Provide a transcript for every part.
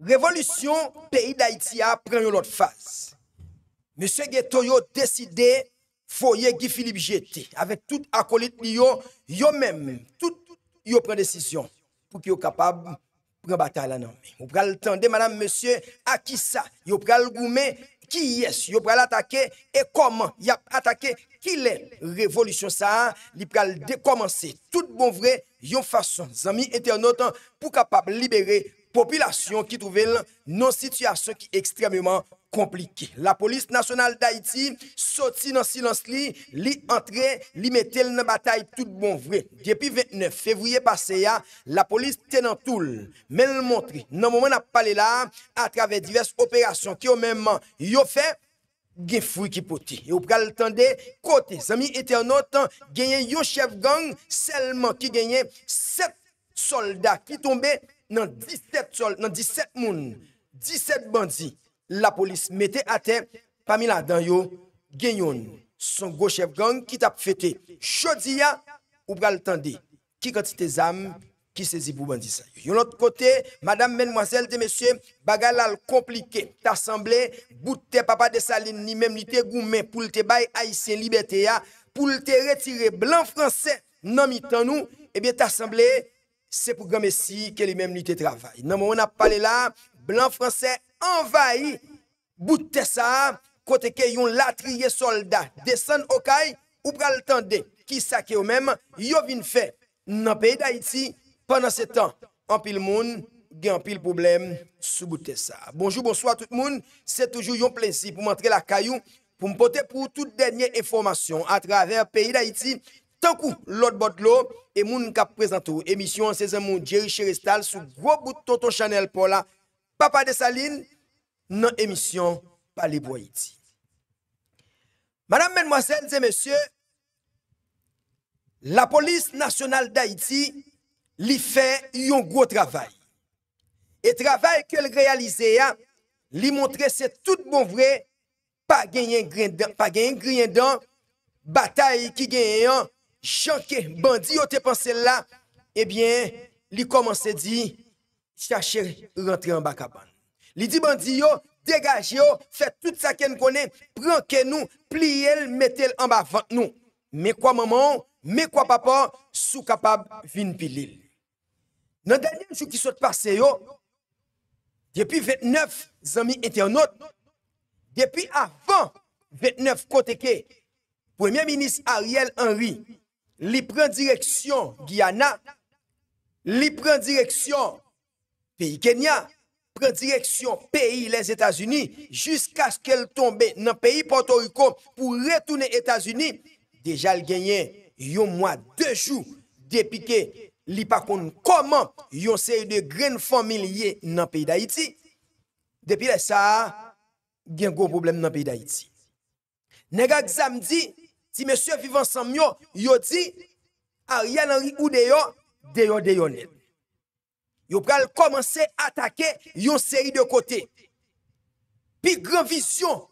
Revolution, peyi da iti a prenyo lot faz. Monsie Gheto yo deside foye Gifilip JT. Avet tout akolit li yo, yo men, tout yo pren desisyon. Pou ki yo kapab prebata la nanme. Yo prel tende madame monsie Akisa. Yo prel goume ki yes. Yo prel atake e koman. Yo atake ki len. Revolution sa a, li prel dekomanse. Tout bon vre, yon fason. Zami ete anotan pou kapab libere... Popilasyon ki touvel nan sityasyon ki ekstrememan komplike. La polis nasyonal da iti soti nan silans li, li entre, li metel nan batay tout bon vre. Depi 29 fevriye pase ya, la polis tenantoul men montri. Nan moumen ap pale la, atrave divers operasyon ki yo menman yo fe, ge fwi ki poti. Yo pral tende kote, zami ete anotan genye yo chef gang selman ki genye set solda ki tombe kote. nan diset sol, nan diset moun, diset bandi, la polis mete ate, Pamila dan yo, genyon, son gochef gang ki tap fete, chodiya ou pral tendi, ki konti te zam, ki sezi pou bandi sa yo. Yon not kote, madame menmwazel de mesye, bagal al komplike, tasemble, bout te papa de saline ni mem ni te goumen, pou lte bay aise libeteya, pou lte retire blan franse, nan mi tanou, ebyen eh tasemble, Se pou grame si ke li menm nite travay. Nan moun ap pale la, blan franse envay, boutte sa, kote ke yon latriye soldat desan okay, ou pral tende ki sa ke yon menm yo vin fe nan peyi da iti, panan se tan, anpil moun, gen anpil problem, sou boutte sa. Bonjou, bonswa tout moun, se toujou yon plensi pou mantre la kayou, pou mpote pou tout denye informasyon atraver peyi da iti, Tan kou lot bot lo, e moun kap prezantou emisyon ansezen moun Jerry Sherry Stahl sou gwo bouton ton chanel pou la Papa de Saline, nan emisyon palibwa iti. Madame menmwazel, zemesye, la polis nasyonal da iti li fe yon gwo travay. Chanke, bandi yo te pense la, eh bien li commence di, chache rentre en baka cabane. Li di bandi yo, dégagez yo, fait tout sa ken nous pranke nou, plie el, le en bas devant nous Mais quoi, maman, Mais quoi, papa, sou capable vin pilil. Nan le dernier ki qui sont yo, depuis 29 amis internautes, Depuis avant 29 le Premier ministre Ariel Henry, li pren direksyon Giyana, li pren direksyon peyi Kenya, pren direksyon peyi les Etats-Unis, jiska sk el tombe nan peyi Porto Rico pou retounen Etats-Unis, deja l genyen yon mwa de chou depike li pakoun koman yon sey de gren familie nan peyi Daiti. Depi le sa, gen gwo problem nan peyi Daiti. Negak Zamdi, Si monsieur Vivant Samyo yo, dit, Ariel Henry ou de yo, de yo de yo commencer à attaquer yon série de côtés. Puis grand vision,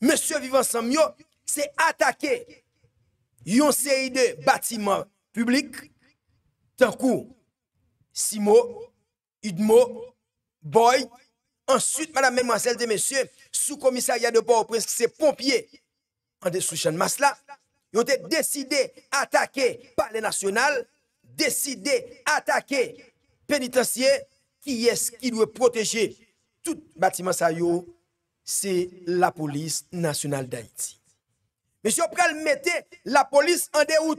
monsieur Vivant Samyo c'est attaquer yon série de bâtiments publics, Tankou, Simo, Idmo, Boy, ensuite, madame, mademoiselle et messieurs, sous commissariat de Port-au-Prince, c'est pompier an de sou chan mas la, yon te deside atake pale nasyonal, deside atake penitensye, ki es ki dwe proteje tout batiman sa yo, se la polis nasyonal da iti. Mèche yo prel mette la polis an de ou,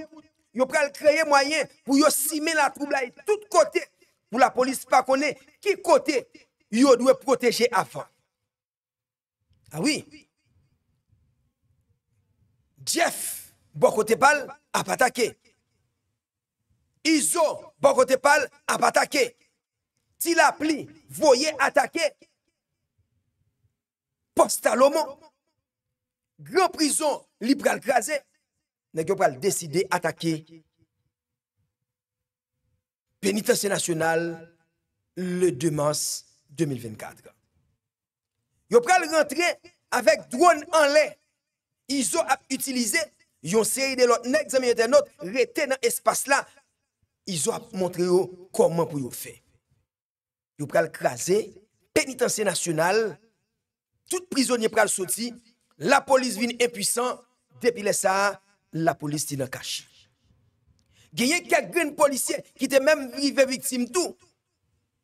yo prel kreye mwayen pou yo simen la troubla yi tout kote, pou la polis pa kone, ki kote yo dwe proteje afan. Awi, ah Jeff Bokotepal apatake, Izo Bokotepal apatake, Tilapli voye atake, Postalomo, Grand prison liberal krasé, Nèk yo pral deside atake, Penitensi national, Le Demence 2024. Yo pral rentre avèk drone an lè, Izo ap utilize yon seri de lot nek zemye de not rete nan espase la. Izo ap montre yo koman pou yo fe. Yo pral krasi, penitansi nasyonal, tout prizoni pral soti, la polis vin epwisan, depile sa, la polis ti nan kashi. Geye kak gren polisye ki te men vive vitim tou.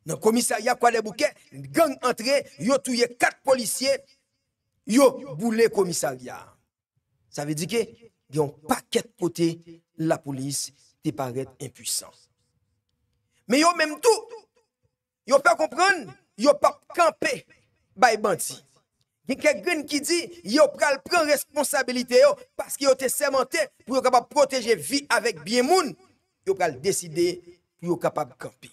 Nan komisarya kwa de bouke, gang entre, yo touye kat polisye, yo boule komisarya. Sa ve di ke, yon pa ket pote la polis te paret impwisan. Me yo menm tou, yon pa kompran, yon pa kampe bay banti. Yon ke gen ki di, yon pa al pran responsabilite yo, paske yon te semente pou yon kapap proteje vi avek biye moun, yon pa al deside pou yon kapap kampe.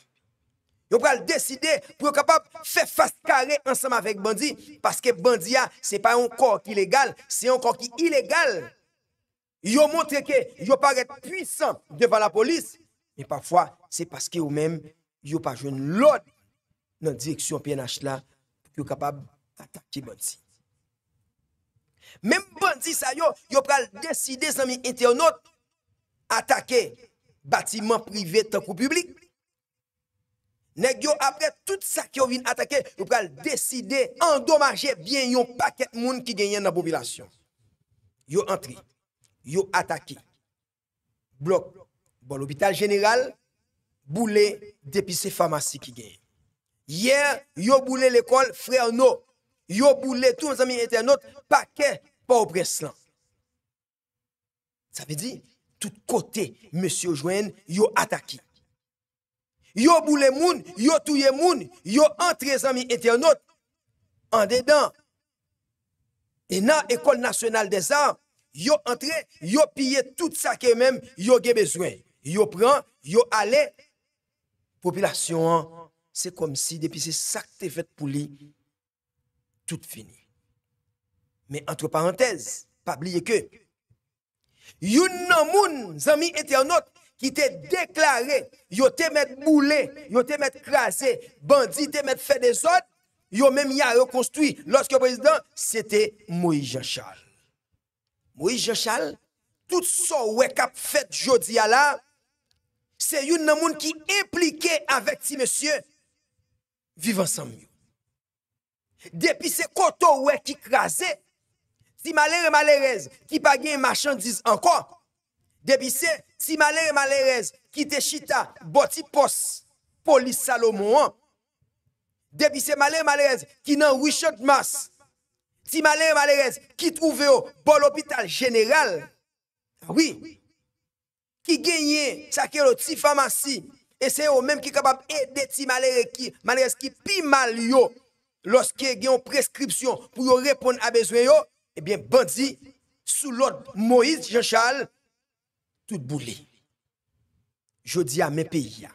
yo pral deside pou yo kapab fè fast kare ansanm avèk bandi, paske bandi a, ah, se pa yon kor ki legal, se yon kor ki ilegal. Yo montre ke yo paret pwisan devan la polis, men pafwa se paske yo men, yo pa joun lòd nan direksyon PNH la, pou yo kapab atak ki bandi. Men bandi sa yo, yo pral deside zanmi internot, atake batiman privè tankou publik, Nèg après tout ça qui vient attaquer, vous pral décider endommager bien yon paquet moun qui gagne dans la population. Yo entré, yo attaqué. Bloc bon l'hôpital général boulé la pharmacie qui gagne. Hier, yo boulé l'école frère no. Yo boulé tous mes amis internautes paquet pas au presse Ça veut dire tout côté monsieur Joen yo attaqué. Yo boule moun, yo touye moun, yo entre zami ete anot, an dedan. E nan ekol nasyonal de zan, yo entre, yo pye tout sa ke men, yo ge bezwen. Yo pren, yo ale, popilasyon an, se kom si depi se sakte vet pou li, tout fini. Me antre parantez, pa bliye ke, yon nan moun zami ete anot, qui t'a déclaré, yo te mettre boulé, yo te mettre crasé, bandit te mettre fait des autres, yo même y a reconstruit. Lorsque le président, c'était Moïse Jean-Charles. Moïse Jean-Charles, tout son wake up fait jodi à c'est une moun qui impliqué avec ces monsieur, vivant ensemble. Depuis ce koto qui crasé, si malheureux malheureuse, qui pas des marchandises encore, depuis c'est, si et malheureuse, quitte Chita, boti police Salomon. Depuis malé et malheureuse, qui nan Richard Mas. Si et malheureuse, qui trouve au bon hôpital général. Ah oui. Qui gagne, ça qui est pharmacie. Et c'est eux-mêmes qui sont capables d'aider malheureux qui, malheureux qui pi mal yo. ont prescription pour répondre à besoin, eh bien, bandi sous l'ordre Moïse Jean-Charles, Tout boule. Jodi a me peya.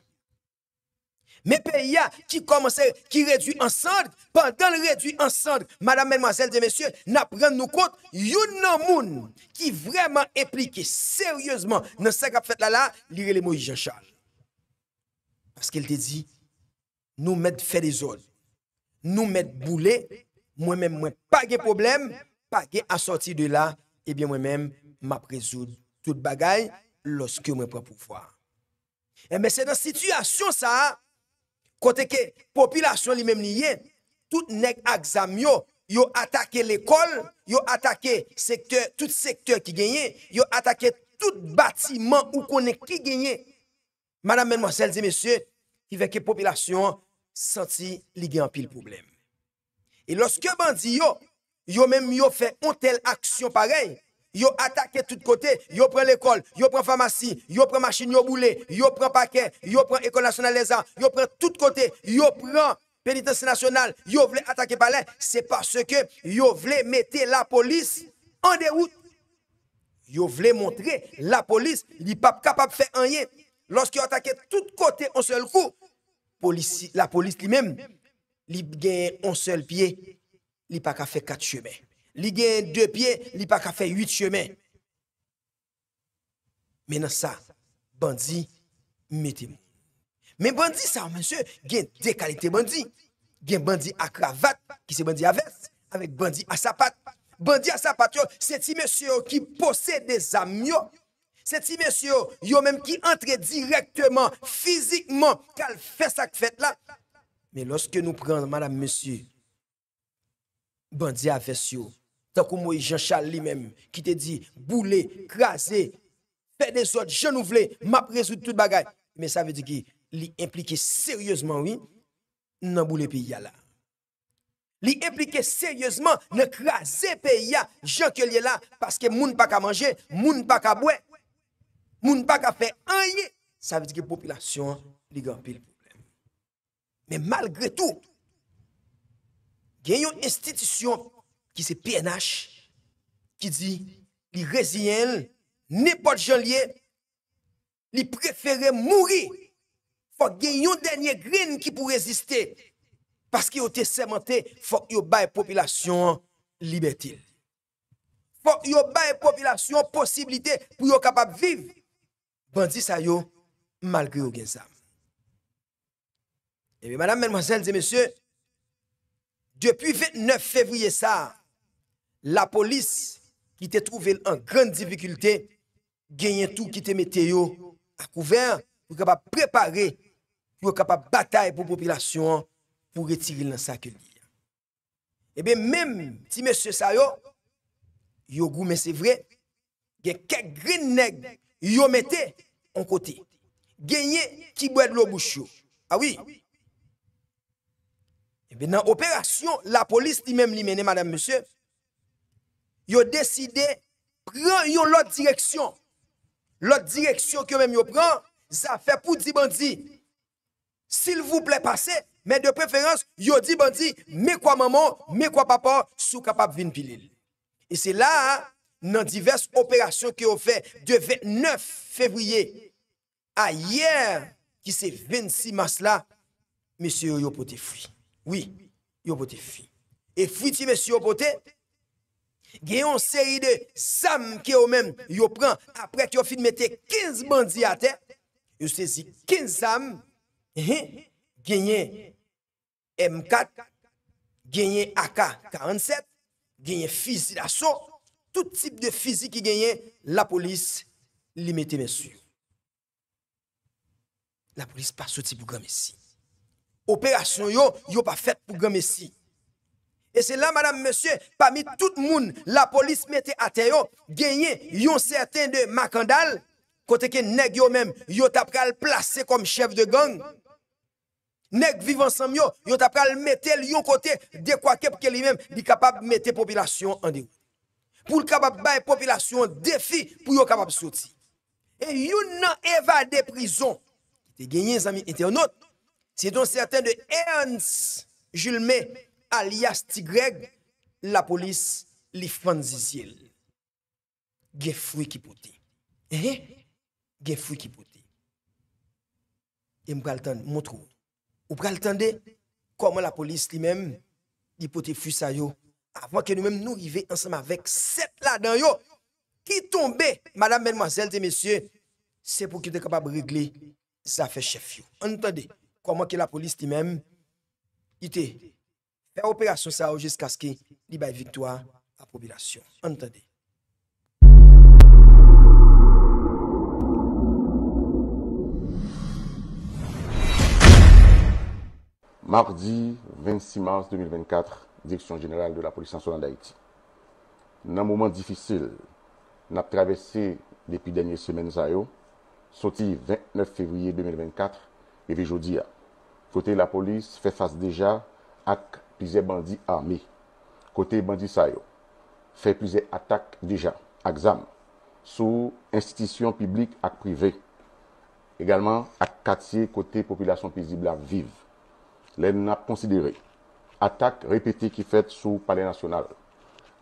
Me peya ki komanse ki redwi ansand, pandan redwi ansand, madame, menmwazel, demesye, na pren nou kont yon nan moun ki vreman eplike seryosman nan se kap fet la la li re le mou yon chal. Aske el te di, nou met fedezol. Nou met boule, mwen men mwen pake problem, pake asoti de la, ebyen mwen men map rezoud tout bagay louske ou mwen pou pou fwa. E mwen se dan situasyon sa, kote ke popilasyon li mwen liye, tout nek aksam yo, yo atake l'ekol, yo atake tout sektor ki genye, yo atake tout batiman ou konen ki genye, madame men mwansel di mesye, ki veke popilasyon senti li gen apil poublem. E louske bandi yo, yo mwen yo fe ontel aksyon parey, yo attaqué tout côté, yo prend l'école, yo la pharmacie, yo la machine yo ont yo prend paquet, yo prend école nationale des arts, yo prend tout côté, yo prend pénitence nationale, yo voulait attaquer palais, c'est parce que yo voulait mettre la police en déroute. Yo voulait montrer la police, n'est pas capable de faire rien. Lorsqu'il attaqué tout côté en seul coup, la police lui-même, il gagne un seul pied, il pas de faire quatre chemins. Li gen dè pie, li pa ka fè 8 chèmen. Mè nan sa, bandi mè tim. Mè bandi sa, mè sè, gen de kalite bandi. Gen bandi a kravat, ki se bandi a vès, avèk bandi a sapat. Bandi a sapat yo, se ti mè sè yo ki posè de zami yo. Se ti mè sè yo, yo mèm ki antre direktèman, fizikman, kal fè sak fèt la. Mè loske nou prèn, madame mè sè, bandi a vès yo, comme que Moïse Jean-Charles lui-même, qui te dit, bouler, craser, faire des sortes, genouveler, m'a résoudre tout bagaille. Mais ça veut dire qu'il est sérieusement, oui, dans bouler pays là. Il implique sérieusement dans craser pays là, gens que là, parce que moun pas qu'à manger, moun pas qu'à boire, moun pas qu'à faire rien. Ça veut dire que la population, un grand pile problème. Mais malgré tout, il y a une institution qui c'est PNH, qui dit, les résiliens, n'importe pas il préférait mourir. Faut gagner un dernier grain qui pour résister. Parce qu'ils ont été sémantés faut y population liberté. Faut y population possibilité pour être capable de vivre. Bandit ça yo, malgré aucun ça. Et eh bien, madame, mademoiselles et messieurs, depuis 29 février ça, la police qui te trouvé en grande difficulté, gagne tout qui te mis à couvert pour capable préparer, pour capable bataille pour la population pour retirer dans sac. Et eh bien, même si monsieur Sayo yo, goût mais c'est vrai, il y a quelques ont yo mettaient en côté. Gagné qui boit de l'eau bouche Ah oui. Et eh bien, dans l'opération, la police lui-même lui mène, madame, monsieur, Yo deside, pran yon lot direksyon. Lot direksyon ki yo men yo pran, sa fe pou di bandi. Sil vou ple pase, men de preferans, yo di bandi, me kwa maman, me kwa papa, sou kapap vin pilil. E se la, nan divers operasyon ki yo fe, de 29 fevriye, ayer, ki se 26 mas la, mese yo yo pote fwi. Oui, yo pote fwi. E fwi ti mese yo pote? genye an seri de sam ki yo men yo pran apre ki yo fin mette 15 bandi a te, yo se si 15 sam, genye M4, genye AK-47, genye fizi la so, tout tip de fizi ki genye la polis li mette men su. La polis pa soti pou gran mesi. Operasyon yo, yo pa fet pou gran mesi. Et c'est là, madame, monsieur, parmi tout le monde, la police mettait à terre, gagné, un certain de Macandal, côté que nèg yo même, yo tap pral placé comme chef de gang. Nèg vivant ensemble yo, yo tap pral mettre yon côté de quoi que lui-même, est capable de mettre population en déroute. Pour capable la population défi pour yo capable sortir. Et yon nan évadé prison. Qui gagné amis internautes, c'est donc certain de Ernst Julmé alias Tigreg, la polis li fwant zizil. Ge fwi ki pote. Eh? Ge fwi ki pote. E m pral tande, moutrou. Ou pral tande, koman la polis li men, li pote fwi sa yo, avan ke nou men nou rive ansanm avek set la dan yo, ki tombe, madame menmwazel te mesye, se pou ki te kapab regle, sa fe chef yo. Entende, koman ke la polis li men, ite, E a operasyon sa ou jes kaskin li baye viktwa a pobilasyon. Antade. Mardi 26 mars 2024, Direksyon General de la Polisyon Solanda Haiti. Nan mouman difisil nan travesse depi denye semen zayo, soti 29 fevriye 2024, e vejodiya, kote la polis fefas deja ak aksyon pize bandi armi, kote bandi sayo, fe pize atak dija, ak zam, sou institisyon piblik ak prive, egalman ak katiye kote populasyon pizibla vive. Len na konsidere, atak repete ki fet sou pale nasyonal,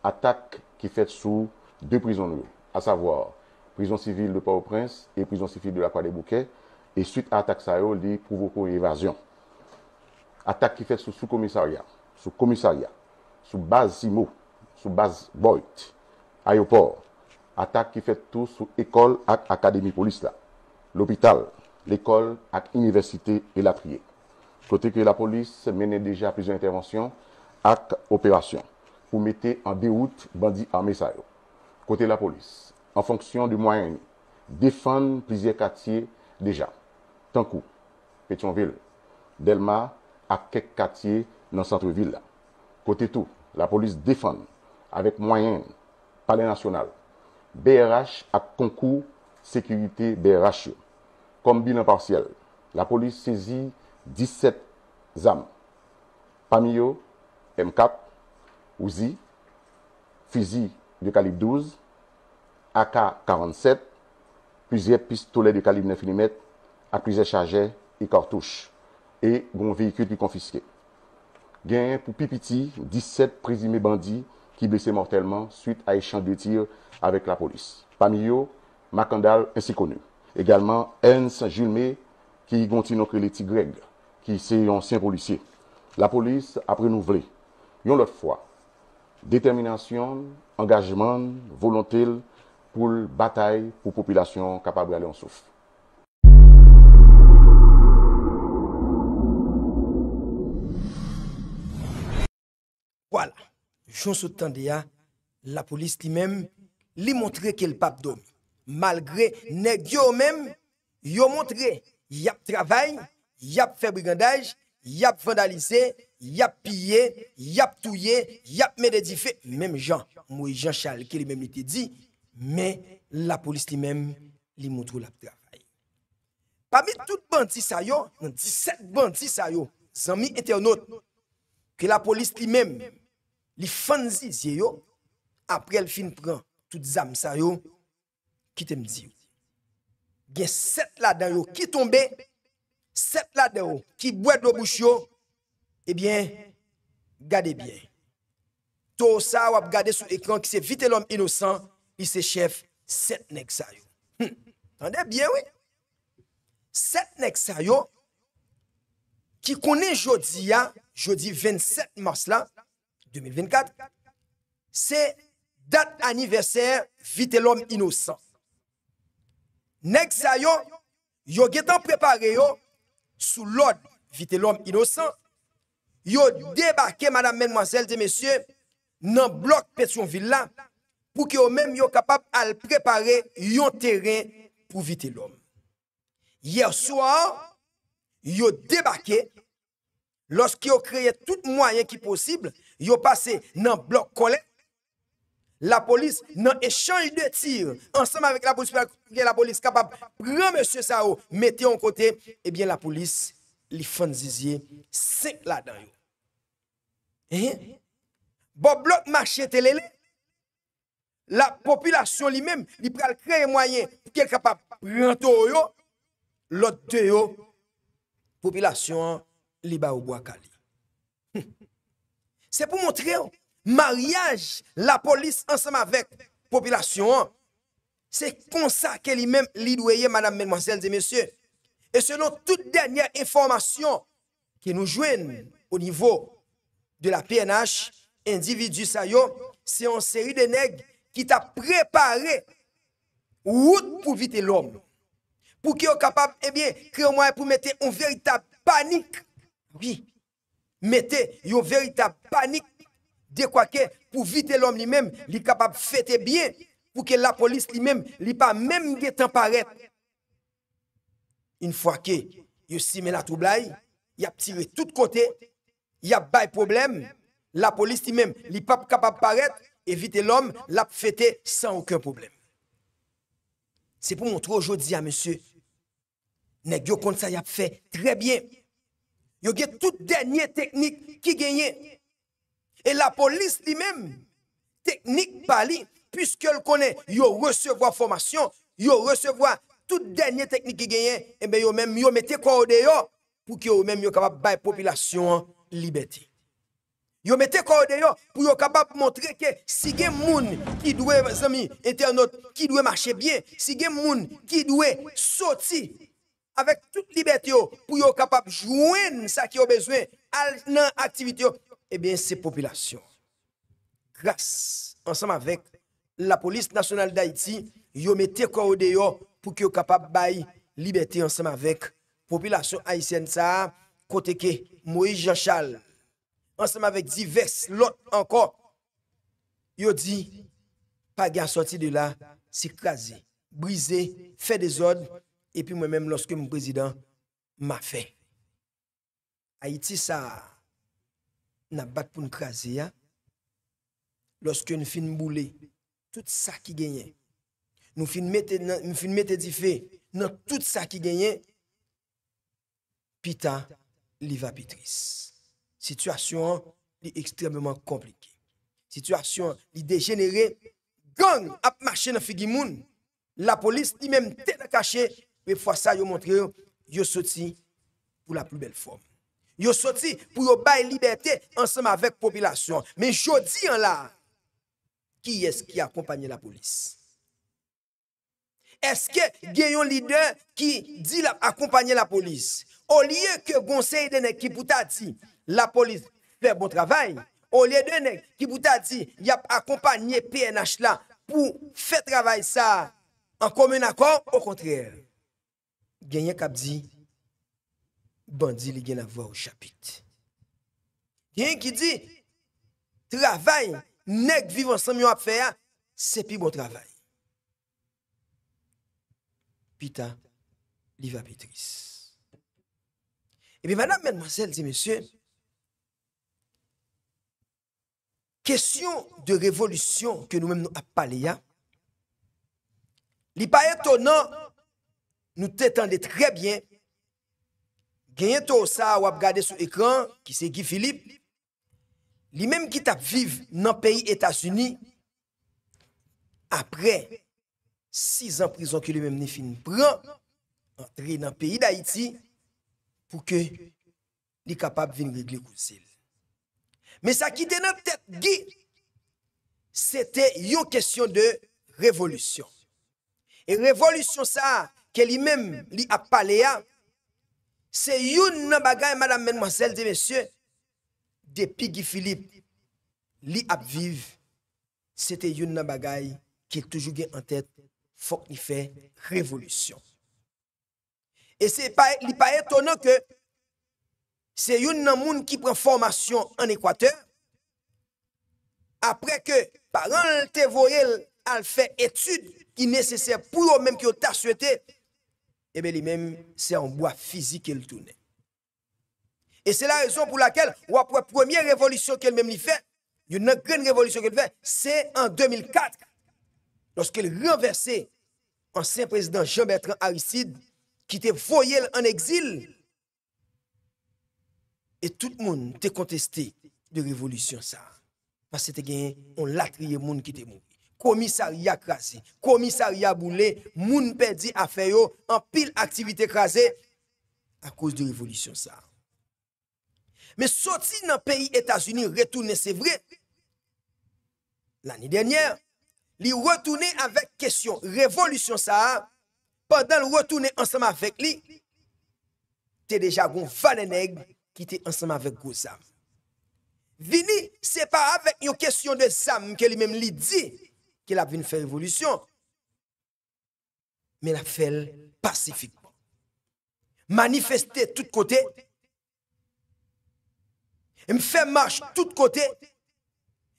atak ki fet sou de prizon nou, a savoar, prizon sivil de Pao Prince, e prizon sivil de la Kwade Bouke, e suite a atak sayo li provoko evasyon. Atak ki fet sou sou komisaryan, sou komisarya, sou baz zimo, sou baz boit, ayopor, atak ki fet tou sou ekol ak akademi polis la. L'opital, l'ekol ak universite el atriye. Kote ke la polis menen deja prizion intervensyon ak operasyon pou mette an deout bandi amesayo. Kote la polis, an fonksyon di mwayen, defan prizion katye deja. Tankou, petyon vil, delma ak kek katye nan centre villa. Kote tou, la polis defan avek mwayen palen nasyonal. BRH ak konkou sekurite BRH yo. Kom bilan parsyel, la polis sezi 17 zam. Pamiyo, M4, Uzi, Fizi de kalib 12, AK 47, pizye pistole de kalib 9 mm ak pizye chaje y kartouche e bon vehikout y konfiske. gen pou Pipiti, 17 prezime bandi ki blese mortelman suite a e chan de tir avek la polis. Pamiyo, Makandal, ensi konu. Egalman, Enns, Jume, ki yi gonti nokrele Tigreg, ki se yon sien polisye. La polis apre nou vle. Yon lot fwa, determinasyon, angajman, volontel pou batay pou populasyon kapabre ale onsouf. Wala, jonsotan de ya, la polis li men li montre ke l pap do. Malgre ne gyo men, yo montre yap travay, yap fe brigandaj, yap vandalise, yap pye, yap tuye, yap mededife. Mem jan, moui jan chal ke li men li te di, men la polis li men li montre la travay. Pa mi tout bandi sa yo, nan 17 bandi sa yo, san mi ete ou notre. que la police lui-même, li yo, après elle fin prend toutes zam ça yo, qui te dit. Il y a sept là-dedans qui tombent, sept là-dedans qui boivent de bouche eh bien, gardez bien. Tout ça, vous regardez sur l'écran qui c'est vite l'homme innocent, il se chef, sept nèg ça yo. Hum, bien, oui. Sept nèg ça yo, qui connaît Jodia, jeudi 27 mars là, 2024, c'est date anniversaire vite l'homme innocent. Nèg sa yo, yo getan préparé yo sous l'ordre vite l'homme innocent. Yo débarqué madame mademoiselle et messieurs dans bloc Pétionville là pour que eux même yo capable à préparer yon terrain pour vite l'homme. Hier soir, yo débarqué Lorsqu'ils ont créé tout moyen qui possible, ils ont passé dans le bloc collecte. La police, dans échange de tirs, ensemble avec la police, la police capable de prendre M. Sao, mettez en côté, eh bien la police, les zizier, c'est là-dedans. Eh? Bon bloc marché télé, la population lui-même, il peut créer moyen pour qu'elle capable de prendre l'autre la population c'est pour montrer mariage la police ensemble avec population. Hein. C'est comme ça que nous même madame mesdemoiselles et messieurs. Et selon toute dernière information qui nous joignent au niveau de la PNH, individu sa c'est une série de nègres qui t'a préparé route pour vite l'homme. Pour qu'ils soient capables, eh bien, créer pour mettre une véritable panique oui. Mettez une véritable panique quoi De que pour vite l'homme lui-même, est capable de fêter bien, pour que la police lui-même, lui pas même de temps paraître. Une fois que vous simé la trouble, il a tiré tout côté, il a de problème, la police lui-même, n'est pas capable de paraître, éviter l'homme, l'a fêté sans aucun problème. C'est pour montrer aujourd'hui à monsieur, nest ça, il a fait très bien. Yo gen tout dernier technique qui gagnent. Et la police li même technique pali, puisque le connaît, yo recevoir formation, yo recevoir tout dernier technique qui gagne, et eh bien yo même yo mettez quoi au dehors pour que yo même yo capable la population liberté. Yo mettez quoi au dehors pour yo capable montrer que si gen moun qui doit amis internautes qui doit marcher bien, si gen moun qui doit sortir avèk tout libet yo, pou yo kapap jwen sa ki yo bezwen, al nan aktivite yo, ebyen eh se populasyon. Gras, ansam avèk, la polis nasyonal d'Haïti, yo metè kwa ode yo pou ki yo kapap bay libetè ansam avèk populasyon Haïtien sa, koteke, Moïse Jean Charles, ansam avèk divers lot anko, yo di, pa gen sorti de la, si krasi, brise, fe dezod, epi mwen menm loske mw prezidant ma fe. Haiti sa na bat pou nkrasi ya, loske mwen fin mboule, tout sa ki genyen, mwen fin mette di fe, nan tout sa ki genyen, pita li vapitris. Sityasyon li ekstremman komplike. Sityasyon li degenere, gang ap mache nan figi moun, la polis li menm ten akache Mwen fwa sa yo montre yo, yo soti pou la plu bel fòm. Yo soti pou yo bay libertè ansèm avèk popilasyon. Men jodi an la, ki es ki akompanyè la polis? Eske gen yon lider ki di akompanyè la polis? O liye ke gonsey dene ki bouta di la polis pè bon travay, o liye dene ki bouta di akompanyè PNH la pou fè travay sa an komè nakon, o kontrèl. genyen kap di bandi li gen la vwa ou chapit. Genyen ki di travay nek vivan san myon ap faya se pi bon travay. Pita li vapitris. E bi vana men masel di mesye kesyon de revolusyon ke nou men nou ap pale ya li pale tonan nou te tende tre bien, genye to sa wap gade sou ekran, ki se gi Filip, li menm ki tap viv nan peyi Etasuni, apre, si zan prison ki li menm ni fin pran, entre nan peyi Daiti, pou ke li kapab vin regle kou zil. Men sa ki te nan tet gi, se te yo kesyon de revolusyon. E revolusyon sa a, ke li men li ap palea, se yon nan bagay, madame menmwansel de mesye, de Piggy Philippe, li ap vive, se te yon nan bagay, ki toujou gen an tèt, fok ni fè, revolusyon. E se li pa etonan ke, se yon nan moun ki pren formasyon an ekwater, apre ke, paran lente vorel, al fè etud, ki nesesè pou yo menm ki yo tarswete, eh bien lui-même, c'est en bois physique qu'il tournait. Et c'est la raison pour laquelle, ou après la première révolution qu'elle-même lui fait, une grande révolution qu'elle fait, c'est en 2004, lorsqu'elle renversait l'ancien président Jean-Bertrand Aristide, qui était voyé en exil. Et tout le monde était contesté de révolution ça. Parce que c'était un latrier monde qui était mort. komisari ya krasi, komisari ya boule, moun pedi a feyo, an pil aktivite krasi, a kous de revolutyon sa. Me soti nan peyi Etasuni retounen, se vre, lani denyer, li retounen avèk kesyon revolutyon sa, pandan li retounen ansam avèk li, te deja goun valenèk ki te ansam avèk gousam. Vini, se pa avèk yon kesyon de zam ke li mèm li di, qu'il a vu faire révolution. Mais il a fait pacifiquement. Manifester tout côté. Il me fait marche tout côté.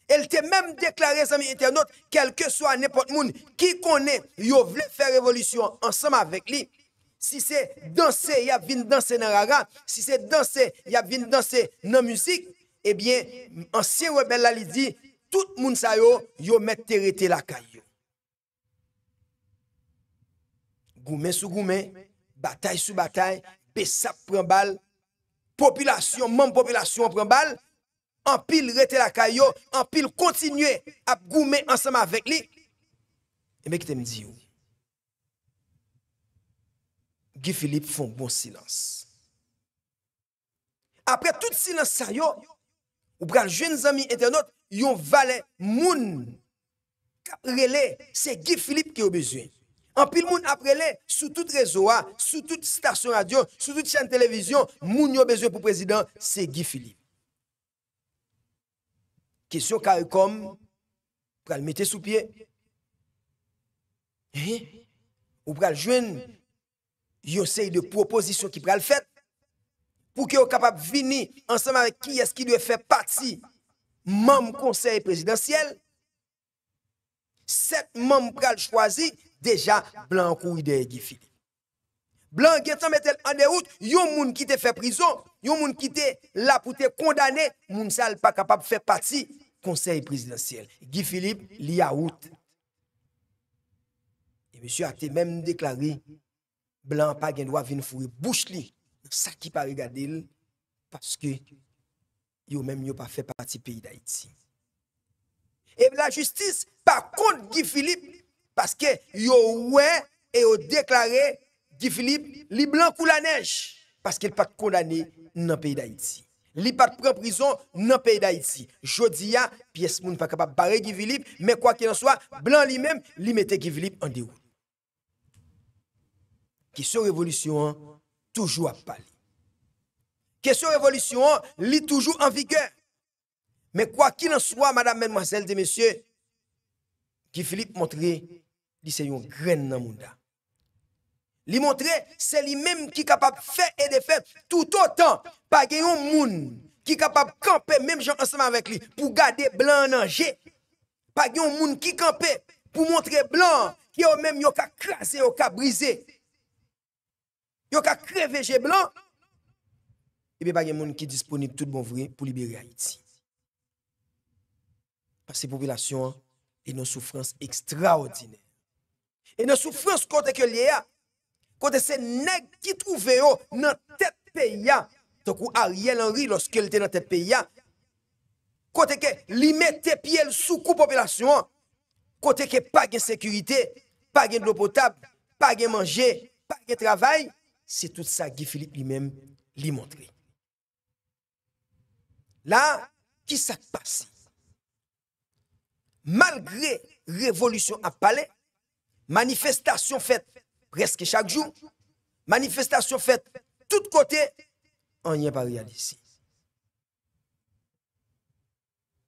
Elle a même déclaré, amis internautes, quel que soit n'importe qui qui connaît, il voulu faire révolution ensemble avec lui. Si c'est danser, il a danser dans la Si c'est danser, il a venu danser dans la musique. Eh bien, ancien rebelle il dit, tout moun sa yo, yo met terete la kayo. Goumen sou goumen, bataille sou bataille, pesap pren bal, population, même population pren bal, en pile rete la kayo, en pile continuer à goumen ensemble avec lui. Et me qui te me dit Guy Philippe font bon silence. Après tout silence sa yo, ou pral jeunes amis internautes yon valet moun rele, c'est Guy Philippe qui a besoin. En pile moun après les sous tout réseau sous toute station radio, sous toute chaîne télévision, moun yo besoin pour président, c'est Guy Philippe. Question CARICOM pour le mettre sous pied. Eh? Ou pral le joindre yon série de propositions qui pral fait pour que soit capable venir ensemble avec qui est-ce qui doit faire partie mam konsey prezidentiyel, set mam pral chwazi, deja blan kou ideye Gifili. Blan gen sa metel an de out, yo moun kite fe prizon, yo moun kite la pou te kondane, moun sa al pa kapab fe pati, konsey prezidentiyel. Gifili li a out. E monsi a te menm deklari, blan pa gen doa vin furi bouch li, sa ki pa rigadil, paske moun. yo même yo pas fait partie pays d'Haïti. Et la justice par contre Guy Philippe parce que yo oué et yo déclaré Guy Philippe li blanc ou la neige parce qu'il pas condamné dans pays d'Haïti. Li pas en prison dans pays d'Haïti. Jodia pièce moun pas capable barrer Guy Philippe mais quoi qu'il en soit blanc lui-même li mettait Guy Philippe en déroute. Qui sont révolution toujours à parler. Question révolution, lit toujours en vigueur. Mais quoi qu'il en soit, madame, mademoiselle et messieurs, qui Philippe montrait, c'est une graine dans le monde. Li montre, c'est lui-même qui est capable de faire et de faire tout autant. Pas un monde qui est capable de camper, même gens ensemble avec lui, pour garder blanc en Pas un monde qui campe pour montrer blanc, qui est même yon ka crasé, yon brisé. Yon blanc, Ebe eh bagen moun ki disponib tout bonvrin pou li bi rea iti. Pase popilasyon an, e nan soufrans ekstra odine. E nan soufrans kote ke liye a, kote se neg ki trouve yo nan te peya, to kou a riel an ri loske lte nan te peya, kote ke li me te pie l soukou popilasyon an, kote ke pa gen sekurite, pa gen do potab, pa gen manje, pa gen travay, se tout sa ki Filip li men li montre. Là, qui s'est passé? Malgré révolution à palais, manifestation faite presque chaque jour, manifestation faite tout côté, on n'y a pas réalisé.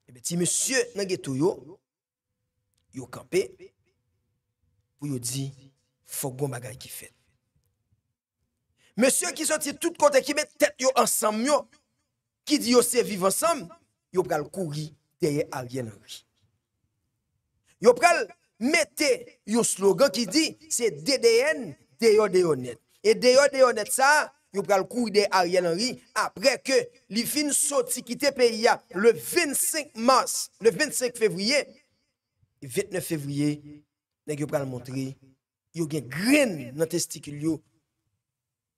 Et eh bien, si monsieur n'a yo, yo campé, pour yo dit, faut bon bagay qui fait. Monsieur qui sorti tout côté, qui met tête yo ensemble, yo, qui dit yo se vivre ensemble, yo pral courir derrière Ariel Henry. Yo pral mettre un slogan qui dit c'est DDN Deyo honnête. Et Deyo honnête ça, yo pral courir derrière Ariel Henry après que les fin sorti quitter pays le 25 mars, le 25 février, 29 février, nèg yo pral montrer yo gen graine dans testicule yo.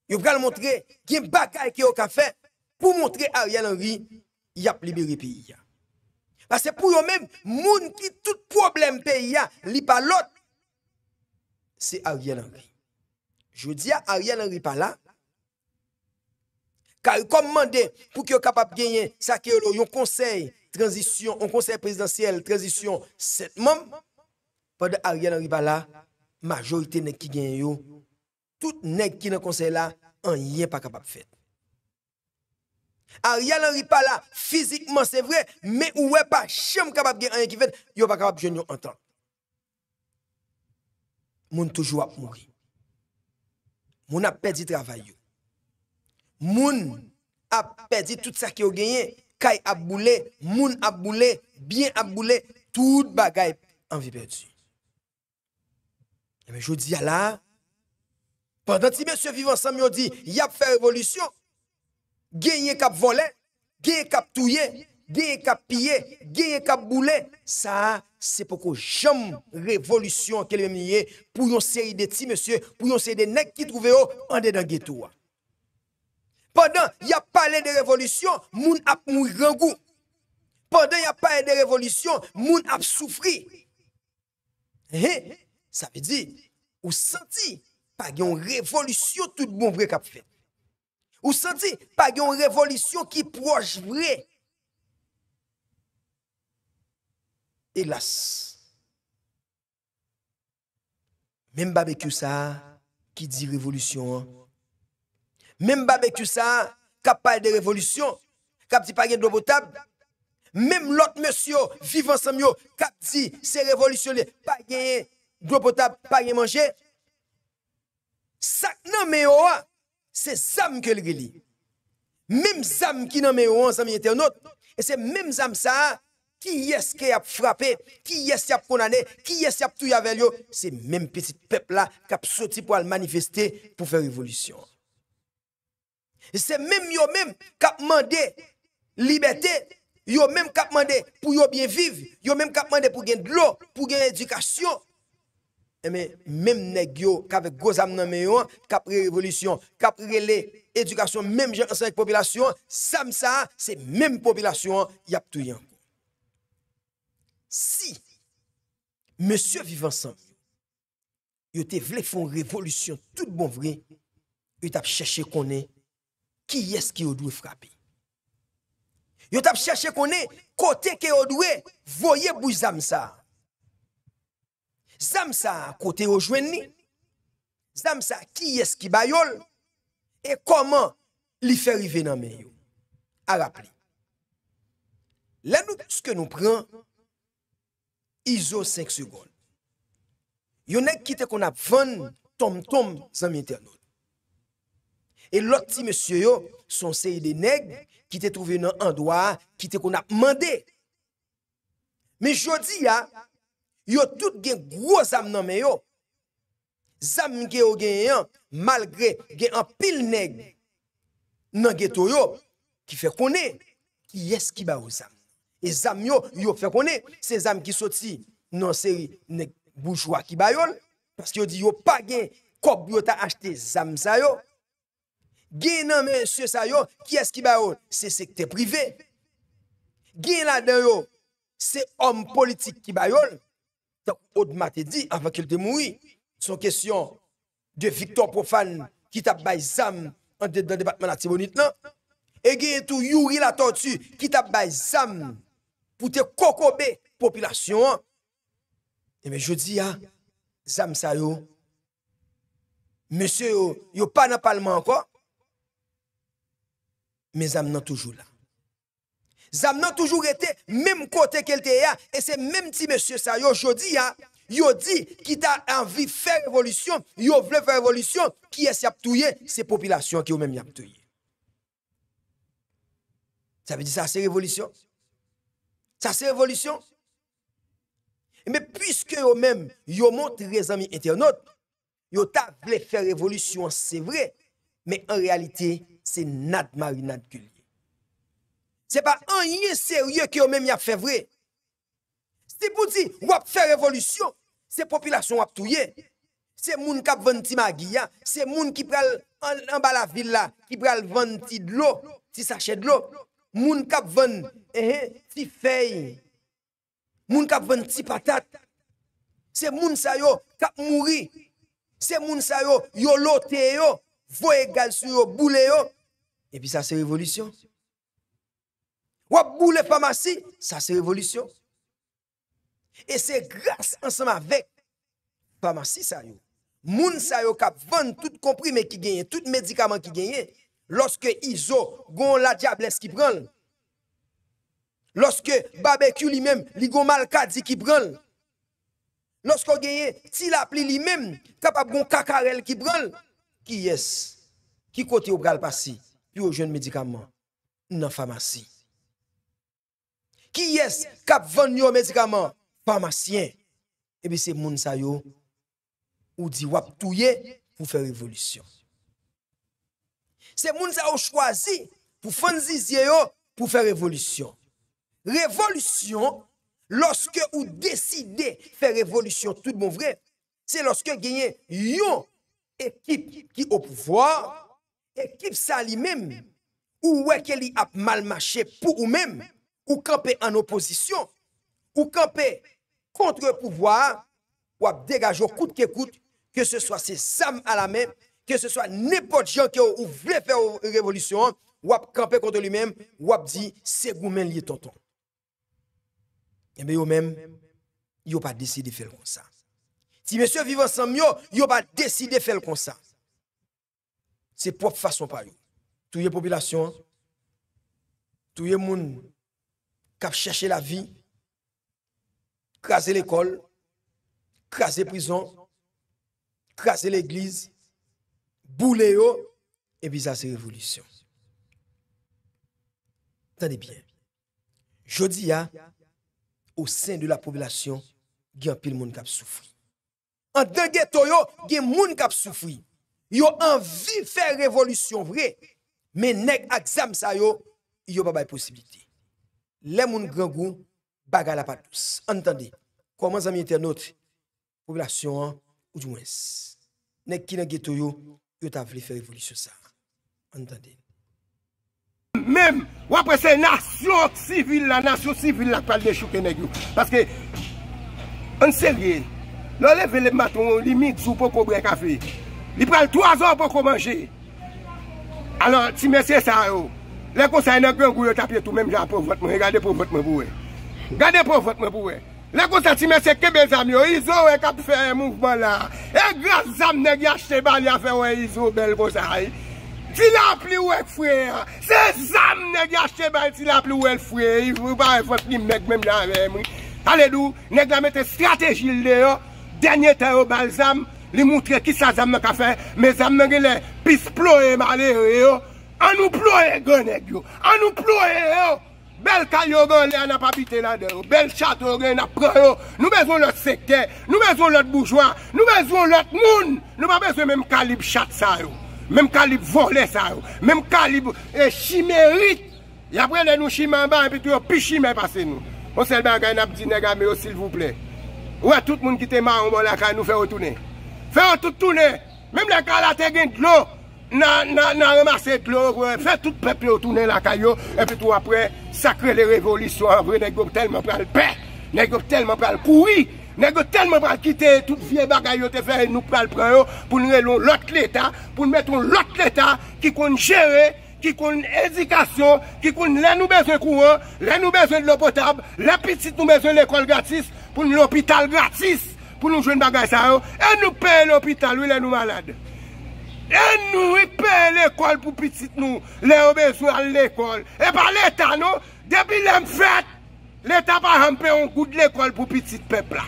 Yo pral montrer gen bagaille qui yo ka fait pou montre Aryan Henry yap libiri pe iya. Bas se pou yo men, moun ki tout problem pe iya, li pa lot, se Aryan Henry. Je di a Aryan Henry pa la, kar komande pou ki yo kapap genye sa ki yo lo yon konsey, tranjisyon, yon konsey prezidansyel, tranjisyon, set mom, pa de Aryan Henry pa la, majorite nek ki genye yo, tout nek ki nan konsey la, an yon pa kapap fet. A rialan ripa la, fizikman se vre, me ouwe pa, chem kabab gen an yon kivet, yo pa kabab gen yon an tan. Moun toujou ap mouri. Moun ap pedi travay yo. Moun ap pedi tout sa ki yo genyen, kay ap boule, moun ap boule, bien ap boule, tout bagay an viperdi. Eme, jodi ya la, pandan ti ben se vivan san, yon di, yap fe revolusyon, Genye kap vole, genye kap touye, genye kap pye, genye kap boule. Sa, sepoko jom revolusyon kelemye pou yon seri de ti, monsye, pou yon seri de nek ki trouve yo, an de dan getouwa. Padan, ya pale de revolusyon, moun ap mou rangou. Padan, ya pale de revolusyon, moun ap soufri. Sa pe di, ou senti, pa genyon revolusyon tout bon bre kap fet. Ou senti, pas une révolution qui proche Hélas. Même barbecue ça, qui dit révolution. Même barbecue ça, qui parle de révolution. Qui dit pas de l'eau potable. Même l'autre monsieur vivant ensemble, mieux, qui dit c'est révolutionnaire. Pas de l'eau potable, pas de manger. Ça, non, mais Se zanm ke li gili. Mem zanm ki nanme yo an sanm yete anot. E se mem zanm sa, ki yes ke yap frape, ki yes yap konane, ki yes yap tou yavel yo. Se mem petit pep la, kap soti pou al manifeste pou fe revolution. E se mem yo mem kap mande liberté, yo mem kap mande pou yo bien vive, yo mem kap mande pou gen dlo, pou gen edukasyon. Eh, mèm nè gyo kave gozam nan mè yon, kapre revolution, kapre le edukasyon, mèm jè ansan yon popilasyon, samsa, se mèm popilasyon, yap tou yon. Si, mèm sè vivansan, yote vle fon revolution, tout bon vre, yote ap chèche konè, ki yè skè yon dwe frape. Yote ap chèche konè, kote kè yon dwe, voye bou zamsa. Zam sa kote yojwen ni? Zam sa ki yes ki bayol? E koman li ferive nan men yo? Arapli. Lan nou pweske nou pran, izo 5 segon. Yo neg kite kon ap van tomtom zan mwen ternon. E loti monsye yo, sonsey de neg, kite trove nan andwa, kite kon ap mande. Me jodi ya, yo tout gen gros zam nan men yo. Zam gen yo genyen, malgre gen an pil neg nan geto yo, ki fe konne, ki yes ki ba ou zam. E zam yo, yo fe konne, se zam ki soti nan seri neg boujwa ki ba yon, paske yo di yo pa gen kop yo ta achete zam sa yo. Gen nan men se sa yo, ki yes ki ba yon, se sekte prive. Gen la den yo, se homme politique ki ba Ta non? ou d'ma te di, anfa kel te moui, son kesyon de fiktor profan ki tap bay zam an te dan debatman atibonit nan. Ege etou yu ri la ton tu ki tap bay zam pou te kokobe popilasyon an. Eme, jodi ya, ah, zam sa yo. Mese yo, yo pa nan palman anko. Me zam nan toujou la. Zam nan toujou rete mèm kote ke lte ya, e se mèm ti mèsyo sa yo jodi ya, yo di ki ta anvi fèr evolisyon, yo vle fèr evolisyon, ki es yap touye se popilasyon ki yo mèm yap touye. Sa pe di sa se evolisyon? Sa se evolisyon? E me pwiske yo mèm yo moun tre zami ete anot, yo ta vle fèr evolisyon, se vre, me en realite se nad mar yon nad kül. C'est pas un lien sérieux que même y a fait vrai. Si pour dire, va faire révolution, c'est population a touyer. C'est moun kap venti magia, hein. c'est moun qui pral en, bas la ville là, qui pral venti de l'eau, si sachet de l'eau. Moun kap vend eh, eh ti feuille. Moun qui vend ti patate. C'est moun sa yo kap mouri. C'est moun sa yo yo lote yo, voye gal sur yo, boule yo. Et puis ça c'est révolution. Wap bou le famasi, sa se revolisyon. E se grase anseman vek famasi sa yo. Moun sa yo kap van tout komprime ki genye, tout medikaman ki genye, loske izo goun la diables ki pran. Loske babekyu li mem li goun malka di ki pran. Loske genye, si la pli li mem, kap ap goun kakarel ki pran, ki yes, ki kote ou bral pasi, yo jen medikaman nan famasi. Ki yes kap van yon medikaman? Parmasyen. Ebi se moun sa yo ou di wap touye pou fè revolisyon. Se moun sa yo chwazi pou fanzi zye yo pou fè revolisyon. Revolisyon loske ou deside fè revolisyon tout moun vre. Se loske genye yon ekip ki ou pouvoar ekip sa li mem ou weke li ap malmache pou ou mem ou camper en opposition, ou camper contre le pouvoir, ou à dégager coûte que coûte, que ce soit ces âmes à la main, que ce soit n'importe qui qui voulait faire une révolution, ou camper contre lui-même, ou à dire c'est goumen lié tonton. Et eh bien, vous-même, vous pas décidé de faire comme ça. Si monsieur vivant ensemble, ils n'avez pas décidé de faire comme ça. C'est propre façon par eux. Toute population, tout le monde kap chèche la vi, krasè l'ekol, krasè prison, krasè l'eglise, boule yo, e bizase revolutyon. Tande bien, jodi ya, ou sen de la pobylasyon, gen pil moun kap soufri. An den gen to yo, gen moun kap soufri. Yo anvi fè revolutyon vre, men ek aksam sa yo, yo babay posibilite. Le moun grengou baga la patous. Entende. Koman zami ete noti. Poplasyon ou jmwens. Nek ki nan geto yo, yo ta vle fe revolisyon sa. Entende. Mem wapre se nasyon sivil la. Nasyon sivil la pal de chouke negyo. Paske, an serye, lole ve le matron, li mi dzou pou koubre kafe. Li pral 3 or pou kou manje. Alors, ti mese sa yo, Lè kon oh, eh, sa yon nèk yon kou yo tapyè tou mèm jan pou vot mèm, yon gade pou vot mèm pou mèm. Gade pou vot mèm pou mèm. Lè kon sa ti mèm se ke bel zam yo, yon zo wèk ap fè moufman la. E glas zam nèk yon chè bal yon fè wè yon zo bel bozay. Ti la pli wèk fwè ya. Se zam nèk yon chè bal ti la pli wèk fwè, yon wèk fwè mèm mèm jan mèm. Ale dou, nèk yon mèm te stratejil de yo. Dènyè te yo bal zam, li moutre ki oh. sa zam mèk ap fè. Mè zam mè An nou ploye gwen e gyo. An nou ploye yo. Bel kalyo gwen le an apapite la deyo. Bel chato gen ap preyo. Nou bezon lout sekte. Nou bezon lout boujwa. Nou bezon lout moun. Nou pa bezon menm kalib chate sa yo. Menm kalib vole sa yo. Menm kalib e eh, shime rit. Ya prenen nou shime an ba an pi tou yo. Pi shime pase nou. Monsel ben gwen ap di nega mi yo sil vouple. Ouwe tout moun kite man an bon la kany nou feyo toune. Feyo tout toune. Menm le kalate gen dlo. nan remase klo, fè tout pepe yo, toune lakay yo, epi tou apre, sakre le revolisyon, avre negop telman pral pe, negop telman pral koui, negop telman pral kite, tout vie bagay yo te fè, nou pral pran yo, pou nou elon lot l'eta, pou nou metton lot l'eta, ki kon jere, ki kon edikasyon, ki kon len nou bezon kouan, len nou bezon lopotab, l'apitit nou bezon l'ekol gratis, pou nou l'opital gratis, pou nou jwen bagay sa yo, e nou pe l'opital, ou lè nou malade. En nou i e pe l'ekol pou pitit nou, le obezou al l'ekol. E pa leta nou, depi lem fet, leta pa ham pe on koud l'ekol pou pitit pepla.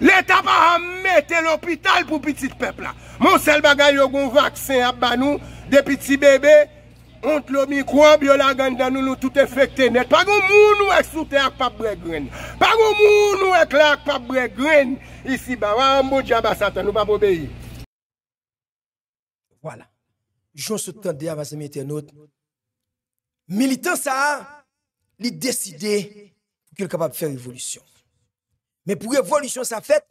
Leta pa ham mete l'opital pou pitit pepla. Moun sel bagay yo goun vaksen ap ban nou, depi ti bebe, ont lo mikrobyola ganda nou nou tout efekte net. Pa goun moun nou ek soute ak pap brek gren. Pa goun moun nou ek lak pap brek gren. Isi ba, waman mou djaba satan nou pa bobeyi. Wala, joun se tende avansan mi eten not. Militan sa a, li deside, ki l kapap fè revolution. Men pou revolution sa fèt,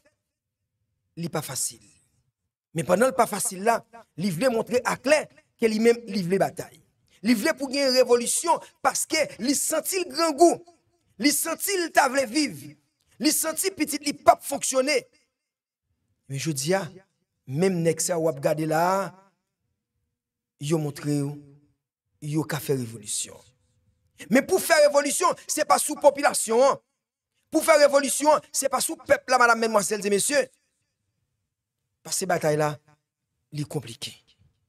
li pa fasil. Men panan l pa fasil la, li vle montre akle, ki li men li vle batay. Li vle pou gen revolution, paske li senti l gran gou, li senti l tavle viv, li senti pitit li pap fonksyonè. Men joudia, ah, menm nek sa wap gade la a, ils ont montré qu'ils ont fait révolution. Mais pour faire révolution, ce pas sous population. Pour faire révolution, ce pas sous peuple, madame, mesdemoiselles et messieurs. Parce que ces batailles-là, sont compliqué.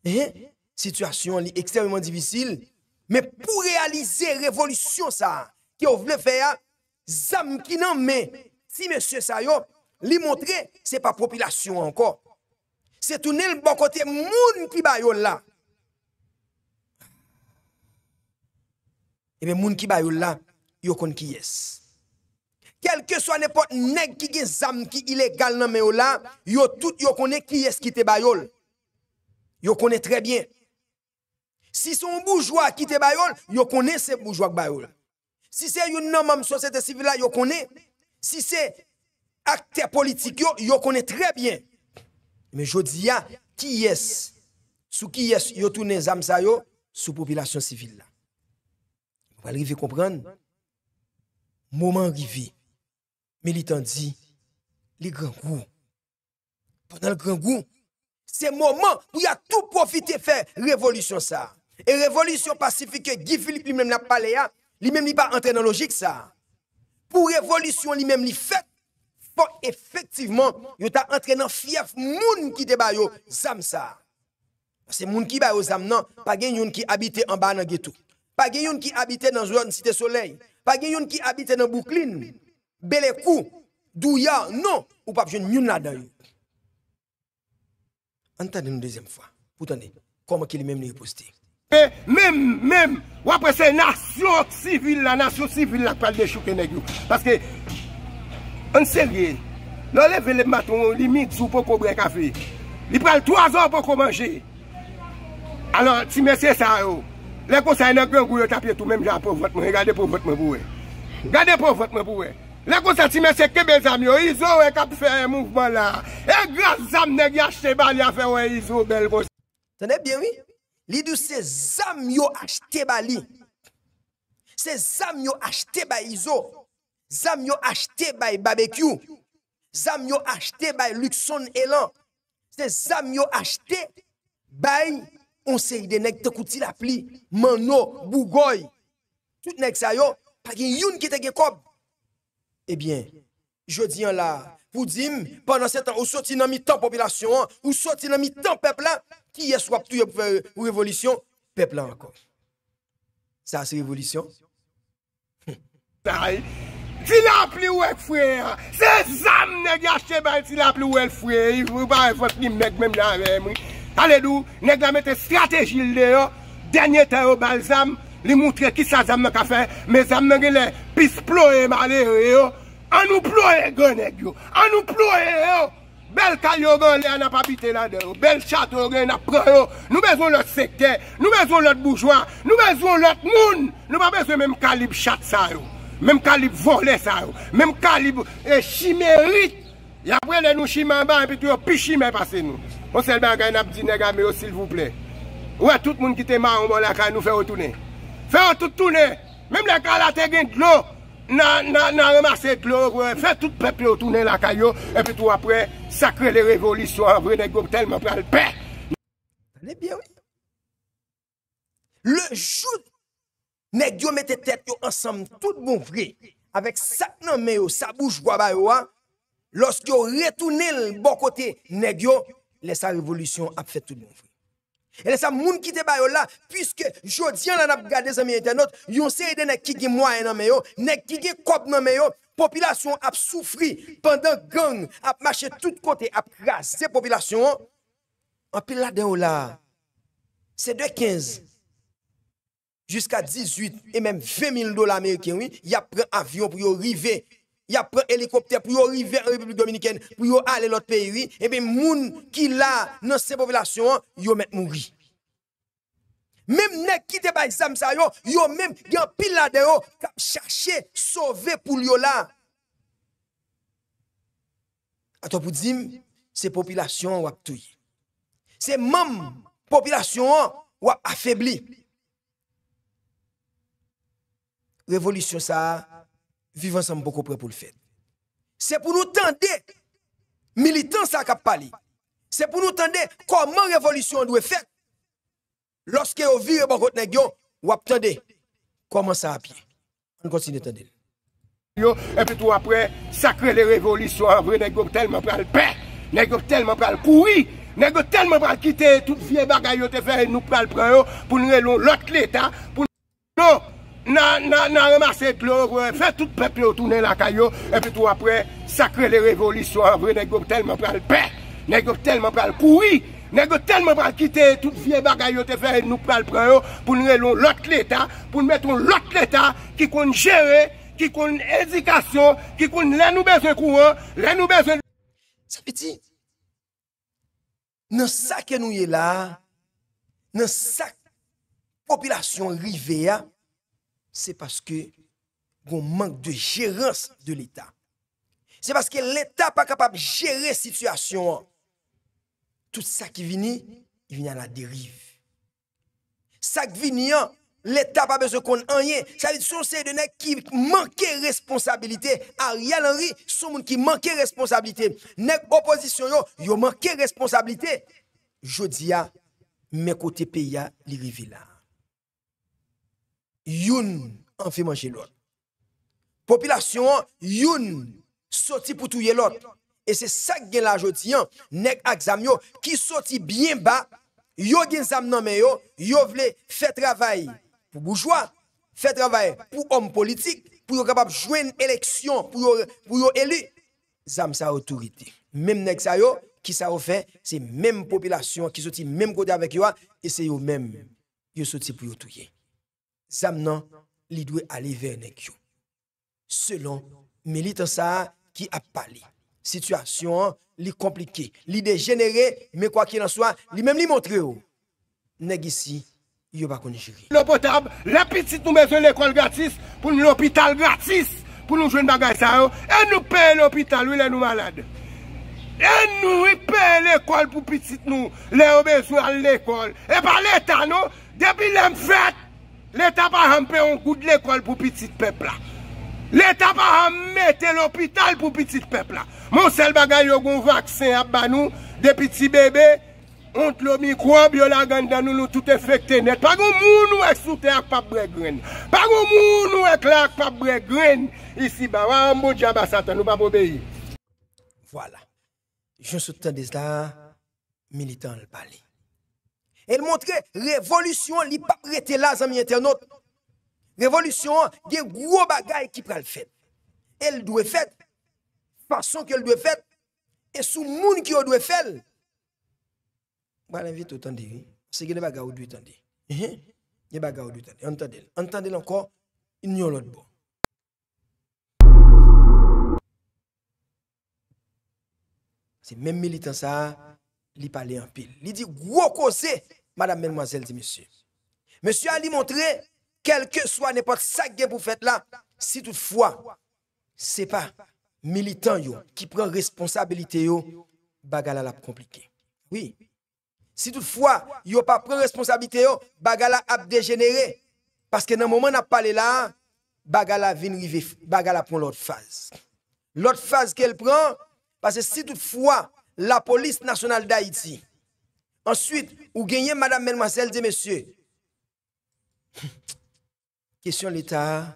La eh? situation est extrêmement difficile. Mais pour réaliser révolution, ça, qui ont voulu faire, zam qui nan mais si monsieur ça yo, li montrer, c'est pas population encore. C'est tourner le bon côté, moun qui ba là. et eh bien moun ki yo la yo connaissent ki est. quel que soit n'importe nèg qui gen qui illégal nan men yo yo qui est qui est. bayol yo très bien si son bourgeois qui te bayol yo connaît ce bourgeois bayol si c'est une homme société civile là yo connaît si c'est acteur politique yo yo connaît très bien mais je dis qui est sous qui est yo tourne zam sa sous population civile là on va arriver à comprendre. Moment arrivé. Militant dit, les grands goûts. Pendant le grand goût, c'est moment où il a tout profité faire révolution ça. Et révolution pacifique, Guy Philippe lui-même n'a pas l'air, lui-même n'est pas entré dans la logique ça. Pour révolution lui-même, il fait, faut effectivement, il a entré dans fief moun qui débat yo, zam ça. C'est moun qui ba yo zam non, pas gen yon qui habite en bas dans ghetto. pa gen yon ki abite nan zwan site soley, pa gen yon ki abite nan bouklin, bele kou, douya, nou, ou pa pjen yon la dan yon. Antande nou dezem fa, utande, koma ki li menm li yoposti. E, mem, mem, wapre se nasyon sivil la, nasyon sivil la, ak pal de chouke negyo, paske, an serge, nan leve le maton, li mizou pou kou bre kafe, li pal toazan pou kou manje, alon, si mesye sa yo, Lè kon sa yon gen kou yo tapye tou menm jan pou votman. Gade pou votman pou we. Gade pou votman pou we. Lè kon sa ti men se kebe zamyo. Izo we kap fè mouvman la. E glas zamyo negi achte bali a fè we Izo belbos. Sanè bien wè? Li di se zamyo achte bali. Se zamyo achte bay Izo. Zamyo achte bay Babekyou. Zamyo achte bay Luxon Elan. Se zamyo achte bay... On se ide nek te kouti la pli, Mano, Bougoy, Tout nek sayo, Pag en youn ki te ge kob, Ebyen, eh Je di an la, Voudim, Pendan setan, Ou soti nan mi tan popilasyon an, Ou soti nan mi tan pepla, Ki yes wap tou yo pou fe revolution, Pepla an kò. Sa se revolution? Tai, Ti la pli wèk fwè, Se zan neg yache bè, Ti la pli wèk fwè, Vou bè fwè pli mnek, Mèm la remri, A ledou, neg la mette stratejil de yo, denye te yo balsam, li moutre ki sa zanme ka fe, me zanme gile pis ploye male yo, anou ploye geneg yo, anou ploye yo. Bel kalyo gole anapapite la de yo, bel chate yo genapro yo, nou bezon lot sekte, nou bezon lot boujwa, nou bezon lot moun, nou pa bezon menm kalib chate sa yo, menm kalib vole sa eh, yo, menm kalib shimerit. Ya prele nou shimen ba, epi tou yo, pi shimen pase nou. Mwen sebe a ganyan ap di nega miyo sil vouple. Wè tout moun kitè ma ou moun lakay nou fè ou tounè. Fè ou tout tounè. Mèm lè kalate gen glò. Nan remase glò. Fè tout peple ou tounè lakay yo. E pè tou apre sakre le revolisyon. Vre negyo telman pral pe. Le jout negyo mette tèt yo ansam tout moun fri. Avèk sak nan miyo sa bouj wabay yo an. Lòs ki yo retounè l bon kote negyo. lè sa revolutyon ap fè tout noufri. E lè sa moun ki te bayou la, pwiske jodi an an ap gade zanmi internet, yon se yede ne kigi mwayen an meyo, ne kigi kop nan meyo, popilasyon ap soufri, pandan gang, ap mache tout kote, ap kras, se popilasyon an, apilade ou la, se 2015, jiska 18, e menm 20 000 dola Ameriken, yon ap pren avyon pou yo rivey, ya pren helikopter pou yo rive en Republik Dominikèn, pou yo ale lot peyri, epi moun ki la nan se popilasyon yo met mouri. Mem ne kite bay samsa yo, yo mem gen pil la deyo, kap chache sove pou yo la. Ato pou di, se popilasyon wap touye. Se mam popilasyon wap afebli. Revolisyon sa a, vivansan m boko pre pou l fèd. Se pou nou tende, militan sa kap pali. Se pou nou tende, koman revolisyon dwe fèk, loske yo vire boko tne gyo, wap tende, koman sa api. An konsine tende. E pito apre, sakre le revolisyon, vre negop telman pral pe, negop telman pral koui, negop telman pral kite, tout fye bagay yo te fè, nou pral pran yo, pou nou elon lot kleta, pou nou... Non! nan remase plor, fè tout peple ou toune lakay yo, epitou apre, sakre le revolisyon, vre negop telman pral pe, negop telman pral koui, negop telman pral kite, tout vie bagay yo te fè, nou pral pran yo, pou nou elon lot l'eta, pou nou meton lot l'eta, ki kon jere, ki kon edikasyon, ki kon lenoube zekou an, lenoube zekou an. Sa piti, nan sakye nou ye la, nan sakye population rive ya, Se paske goun mank de gerans de l'Etat. Se paske l'Etat pa kapab jere situasyon an. Tout sa ki vini, yon vini an la deriv. Sa ki vini an, l'Etat pa bez kon an yen. Sa li sou sey de nek ki manke responsabilite. A rialan ri, sou moun ki manke responsabilite. Nek opozisyon yo, yo manke responsabilite. Jodi a, men kote peya li rivi la. youn en fait manger l'autre. Population youn sorti pour tuer l'autre. Et c'est ça que la jodi nek yo, qui sorti bien bas, yo gen zam nan men yo, vle fait travail pour bourgeois, fait travail pour homme politique, pour yo capable une élection pour yo pour yo élu. Zam sa autorité. Même nek sa yo qui ça fait, c'est même population qui sorti même côté avec yo et c'est eux même yo sorti pour yo tuer. Zam nan, li dwe alivè nèk yo. Selon, meli tan sa ki ap pali. Sityasyon, li komplike. Li degenere, me kwa ki nan soa, li mèm li montre yo. Nèk isi, yo bako ni jiri. Lopotab, la pitit nou bezon l'ekol gratis pou nou l'opital gratis pou nou jwen bagay sa yo. E nou pe l'opital ou lè nou malade. E nou pe l'ekol pou pitit nou lè yo bezon l'ekol. E pa lè tan nou, debi lèm fèt, Le ta pa hampe an koud l'ekol pou pitit pepla. Le ta pa ham mette l'opital pou pitit pepla. Moun sel bagay yo goun vaksen ap banou depi ti bebe, ont lo mikro, biola, ganda nou nou tout efekte net. Pa goun moun nou ek soute ak pap bregren. Pa goun moun nou ek lak pap bregren. Isi ba, waman mbo djaba satan nou ba bo beyi. Voilà. Jonsou Tendezla, militant l'bali. Elle montre révolution, li pas prêté là, amis internautes. Révolution, des gros bagailles qui pral fait. Elle doit faire, façon qu'elle doit faire, et sous monde qui doit faire. Je vais l'inviter à C'est que les bagailles doivent attendre. Eh, eh, les bagailles doit tande. Entendez, entendez encore, il n'y a bon. C'est même militant ça, il parle en pile. Il dit gros causé. Madame, mesdemoiselles et messieurs. Monsieur Ali montré, quel que soit n'importe ça que vous faites là, si toutefois, c'est pas militant yo, qui prend responsabilité yo, bagala la compliqué. Oui. Si toutefois, yo pas prend responsabilité yo, bagala a dégénéré. Parce que dans le moment n'a parlé là, bagala vient bagala prend l'autre phase. L'autre phase qu'elle prend, parce que si toutefois, la police nationale d'Haïti, Ansywit, ou genye madame menmaselle de mesye. Kesyon l'Etat,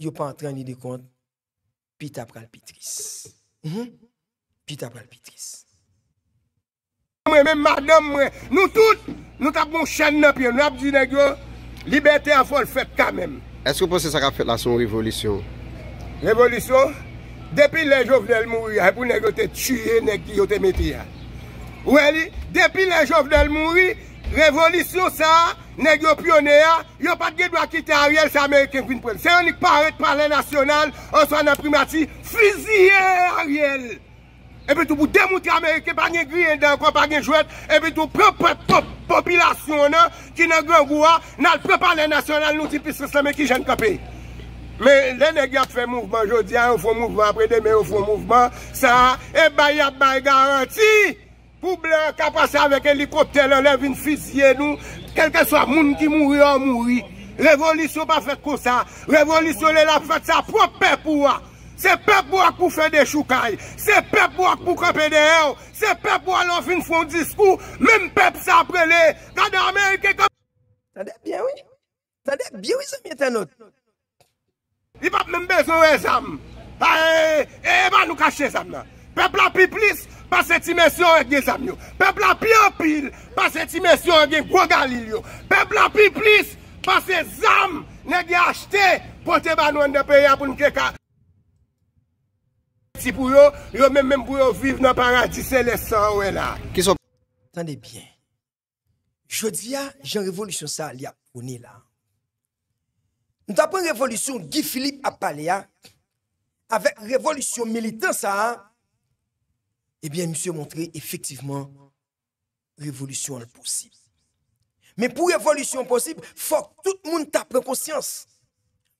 yo pa antren ni de kont, pi tab pral pitris. Mhm. Pi tab pral pitris. Mwen mwen madame mwen, nou tout, nou tab mwen chen nap, yo nap di negyo, libetè a fol fèt kèmèm. Est-ce ki pou se sak a fèt la son revolisyon? Revolisyon, depi le jovnel mou ya, epou negyo te tchye negyo te meti ya. Wè li, depi le jov del mounri, revolisyon sa, neg yo pionè a, yo pat ge dwa kite a riel sa Amerike kwen pren. Se yon li paret pale nasyonal, an sa nan primati, fiziye a riel. Epe tou pou demoutre Amerike, pa gen gri en dan, pa gen jwet, epe tou prop popilasyon nan, ki neg yo vwa, nan prop pale nasyonal, nou ti pise seme ki jen kapè. Me, le negyat fè mouvman, jodi a, ou fò mouvman apre de, me ou fò mouvman, sa, e bayat bay garanti, Pou blè kapase avèk helikopter, lè vin fisye nou, kelke so moun ki mouri, an mouri. Revolisyon pa fèt kon sa, revolisyon lè la fèt sa, pou pep wak. Se pep wak pou fè de choukaj, se pep wak pou kapè de eo, se pep wak lò fin fondis kou, men pep sa prele, gade Amerike ke... Sa dè biè wè? Sa dè biè wè se mètè not? I pap men bezore zam, e va nou kache zam nan. Pèpla pi plis pa se ti mèsyon e gen zamyon. Pèpla pi opil pa se ti mèsyon e gen kwa galilyon. Pèpla pi plis pa se zam ne gen achte. Pote ba nou an depè ya pou nkè ka. Ti pou yo, yo men men pou yo viv nan paradis se lesan we la. Kèso? Tande bien. Chodiya, jen revolisyon sa li a pouni la. Nou ta pou yon revolisyon gifilip a pale ya. Avèk revolisyon militan sa ha. eh bien, monsieur montrer effectivement révolution possible. Mais pour révolution possible, il faut que tout le monde tape conscience.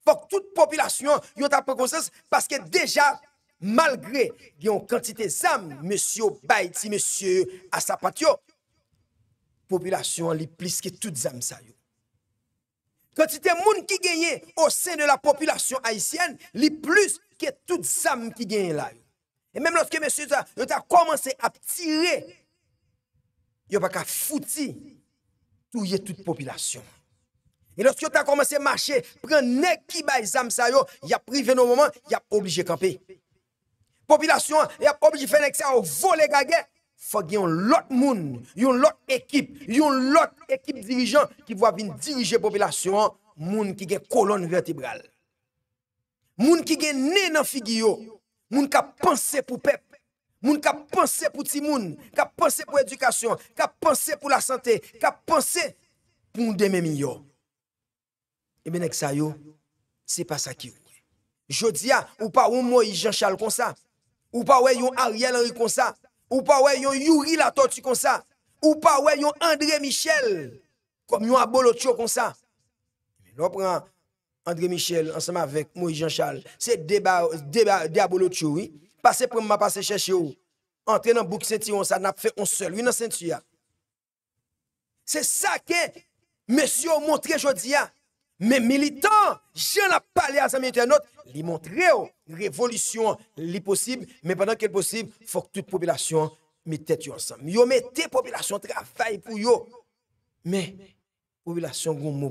Il faut que toute population tape conscience parce que déjà, malgré une quantité d'âmes, monsieur Baïti, monsieur Asapatio, population est plus que toutes âmes ça. Quantité de monde qui gagne au sein de la population haïtienne, est plus que toutes âmes qui gagnent là. E mèm lòske mè sè sa, yon ta komanse ap tire, yon baka fouti touye tout popilasyon. E lòske yon ta komanse mache, pren neki bay zam sa yo, yon ap priveno mouman, yon ap oblije kampe. Popilasyon, yon ap oblije fènek sa, yon volè gage, fò gè yon lot moun, yon lot ekip, yon lot ekip dirijan, ki vwa vin dirije popilasyon, moun ki gen kolon vertebral. Moun ki gen ne nan figiyo, moun k'a pensé pour peuple moun qui pensé pour ti moun qui pensé pour éducation qui pensé pour la santé qui pensé pour demain meilleur et bien ça yo c'est pas ça qui jodi a ou pas ou moi Jean Charles comme ça ou pa ouais yon Ariel Henry comme ça ou pa ouais yon Yuri la tortue comme ça ou pa ouais yon André Michel comme yon Abolotio comme ça Lopran, André Michel, ensemble avec Moïse Jean-Charles, c'est débat, débat, diabolo de oui. Passez pour moi, passez chercher où. Entrez dans le bouc ceinture, ça n'a fait un seul, une ceinture. C'est ça que monsieur montré aujourd'hui. Hein. Mais militants, j'en ai parlé à sa internautes, ils montrent oh, révolution, est possible, mais pendant qu'elle possible, il faut que toute population mette tête ensemble. Yo mettez population travail pour yo. Mais population gon mot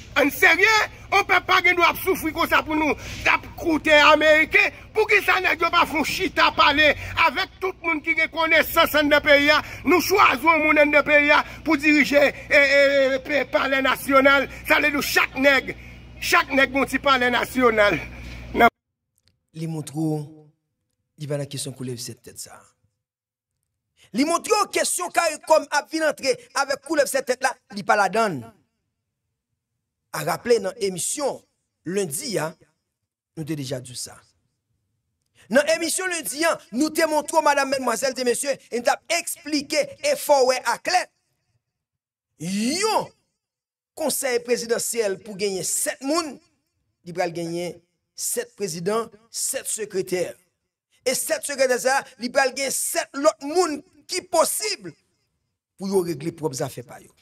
An serye, an pe pa gen nou ap soufri kon sa pou nou tap kroute Amerike, pou ki sa neg yon pa fon chita pale, avek tout moun ki gekone sas an depe ya, nou chwazou an moun an depe ya pou dirije e, e, e, pale nasyonal, sa le lou chak neg, chak neg moun ti pale nasyonal. Li moutrou, li vana kesyon koulev se tete sa. Li moutrou kesyon ka yon kom ap vin antre avek koulev se tete la, li pala dan. A rappele nan emisyon lundi ya, nou te deja du sa. Nan emisyon lundi ya, nou te montrou madame menmwazel de mesye, en tap eksplike e fawwe akle, yon konsey presidansiyel pou genye set moun, li bral genye set prezident, set sekretary, et set sekretary, li bral genye set lot moun ki posible, pou yo regle pou wap zafepa yo.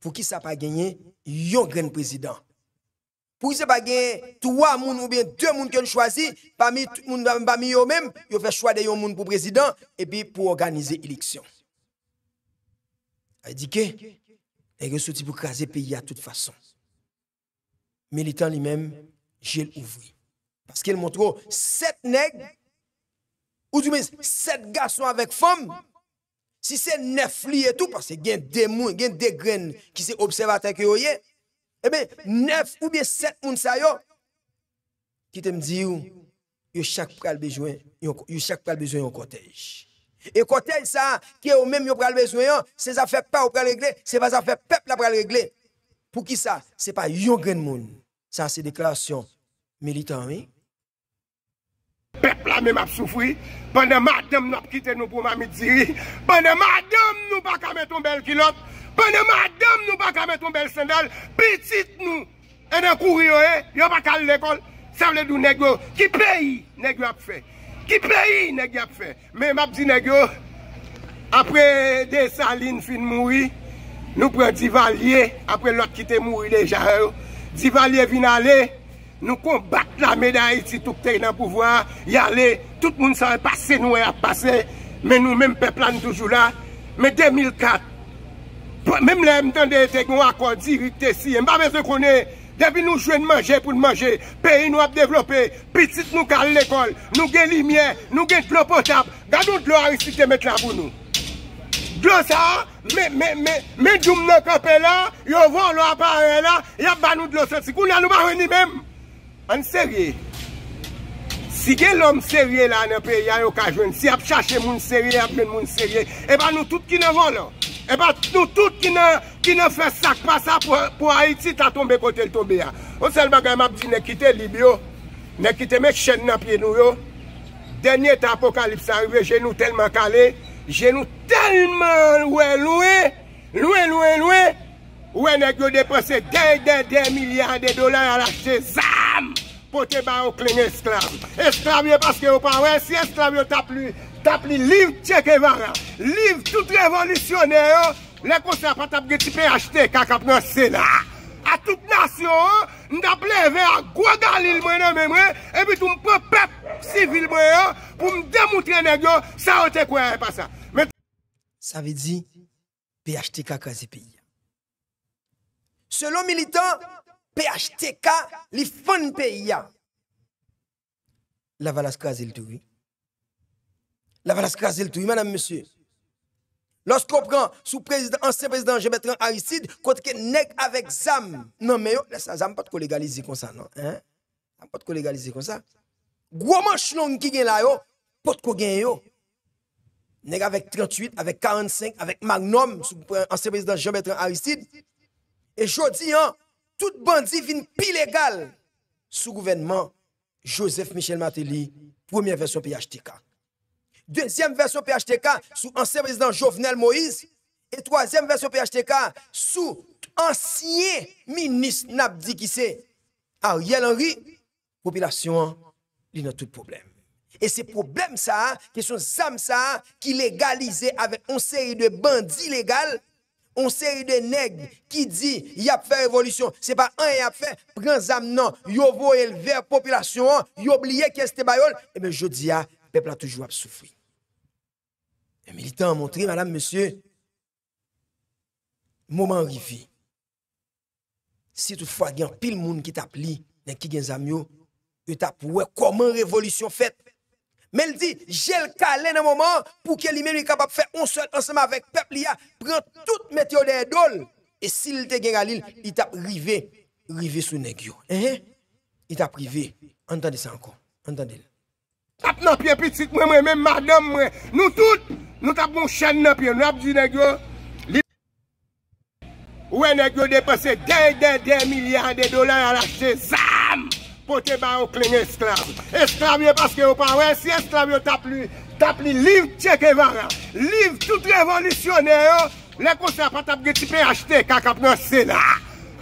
pour qui ça pas gagné yon grand président. Pour qui ça pas gagné trois moun ou bien deux moun ont choisi parmi tout moun parmi eux même, yo fait choix de yon moun pour président et puis pour organiser élection. A dit que et sorti pour craser pays à toute façon. Militant lui-même, j'ai ouvri. Parce qu'il montre sept nègres, ou du moins sept garçons avec femmes, si se nef li etou, parce gen de moun, gen de gren, ki se observate ki yo ye, ebe, eh nef ou biye set moun sa yo, ki te mdi yo, yo chak pral bejwen, yo chak pral bejwen yon kotej. E kotej sa, ki yo menm yon pral bejwen, se zafep pa ou pral regle, se vazafep pep la pral regle, pou ki sa, se pa yon gren moun, sa se deklarasyon militant, Pepla mi map soufri. Pande madem nou pa kite nou pou mami diri. Pande madem nou pa kame ton bel kilop. Pande madem nou pa kame ton bel sendal. Petit nou. E de kouri yo e. Yo pa kal lekol. Sa vle dou negyo. Ki peyi negyo ap fe. Ki peyi negyo ap fe. Mi map di negyo. Apre de salin fin moui. Nou pren ti valye. Apre lot kite moui deja yo. Ti valye vin ale. Ti valye. Nou kon bak la meday iti touk tey nan pouvoar, yale, tout moun sawe pase nou e ap pase, men nou menm pe plan toujou la, men 2004, menm le mtande tey goun akon, dirik te si, mba mè se konè, devin nou jwèn manje pou manje, peyi nou ap devlope, pitit nou kal l'ekol, nou gen limye, nou gen klopotap, gado nou dlo a risite met la pou nou. Dlo sa, men djoum nou kapè la, yo vò lò apare la, yab ban nou dlo sa, si kou la nou bavweni menm, An serye Si gen lom serye la an epye Ya yo kajwen, si ap chache moun serye Ap men moun serye, eba nou tout ki ne vol Eba nou tout ki ne Ki ne fè sak pa sa pou hait Si ta tombe kote l tombe ya On sel bagan map di ne kite Libyo Ne kite mek chen na piye nou yo Denye tapokalips arive Genou telman kale Genou telman lwe lwe Lwe lwe lwe Ouwe negyo deprese den den den Milyan de dolar an lachte za Pote ba ou klenye esklav, esklavye paske ou pa we, si esklavye ou tapli, tapli liv tchekevara, liv tout revolisyonè yo, le konser patap geti PHT kakap nou se la. A tout nasyon, nou taple ve a gwa dalil mwenè mwenè, e bitou mpo pep sifil mwenè yo, pou mdemoutrenè yo, sa wote kwenè e pa sa. Sa ve di, PHT kakazi pi. Selon militant... PHTK, li fan pays La valas krasil le tout. La valas krasil le tout, madame, monsieur. Lorsqu'on prend sous président, ancien président Jean Bertrand Aristide, contre que nèg avec ZAM. Non, mais yo, ça, ZAM pas de légaliser comme ça, non. Hein? Pas de légaliser comme ça. Gros manche non qui gen là yo, pas de gen yo. Nèg avec 38, avec 45, avec Magnum, sous ancien président Jean Bertrand Aristide. Et je dis, hein, tout bandi vin pi legal sou gouvenman Joseph Michel Martelly, premier versyon PHTK. Dezyen versyon PHTK sou ansen prezident Jovenel Moïse, et troasyen versyon PHTK sou ansyen minis Nabdi Kise. A ou yel anri, popilasyon li nan tout problem. Et se problem sa, ke son zam sa, ki legalize ave on seri de bandi legal, On seri de neg, ki di, y ap fè revolution, se pa an y ap fè, pren zam nan, yo vo el ver, populasyon an, yo blye keste bayol, e men jodi a, peple a toujou ap soufri. E mi li tan a montri, madame, monsieur, mouman rivi, si tou fwa gen pil moun ki tap li, nen ki gen zam yo, e tap wè, koman revolution fèt? Men li di, jel kalen nan moman pou ke li men li kapap fe onsel ansama vek pepli ya. Pren tout meteo de dole. E si li te gen alil, li tap rive, rive sou negyo. Eh, eh? Li tap rive, anta de san kon, anta del. Tap nan piye pitik mwen mwen, mwen mardan mwen. Nou tout, nou tap mwen bon chan nan piye, nou ap di negyo. Ouwe negyo depese 10, 10, 10 milyar de dola yalache zanm. Mwen se poten ba ou klenye esklaz. Esklaz mi e paske ou pa we, si esklaz mi ou tapli, tapli liv tcheke vana. Liv tout revolutionè yo, le konser patap ge tipen achete kakap nou se la.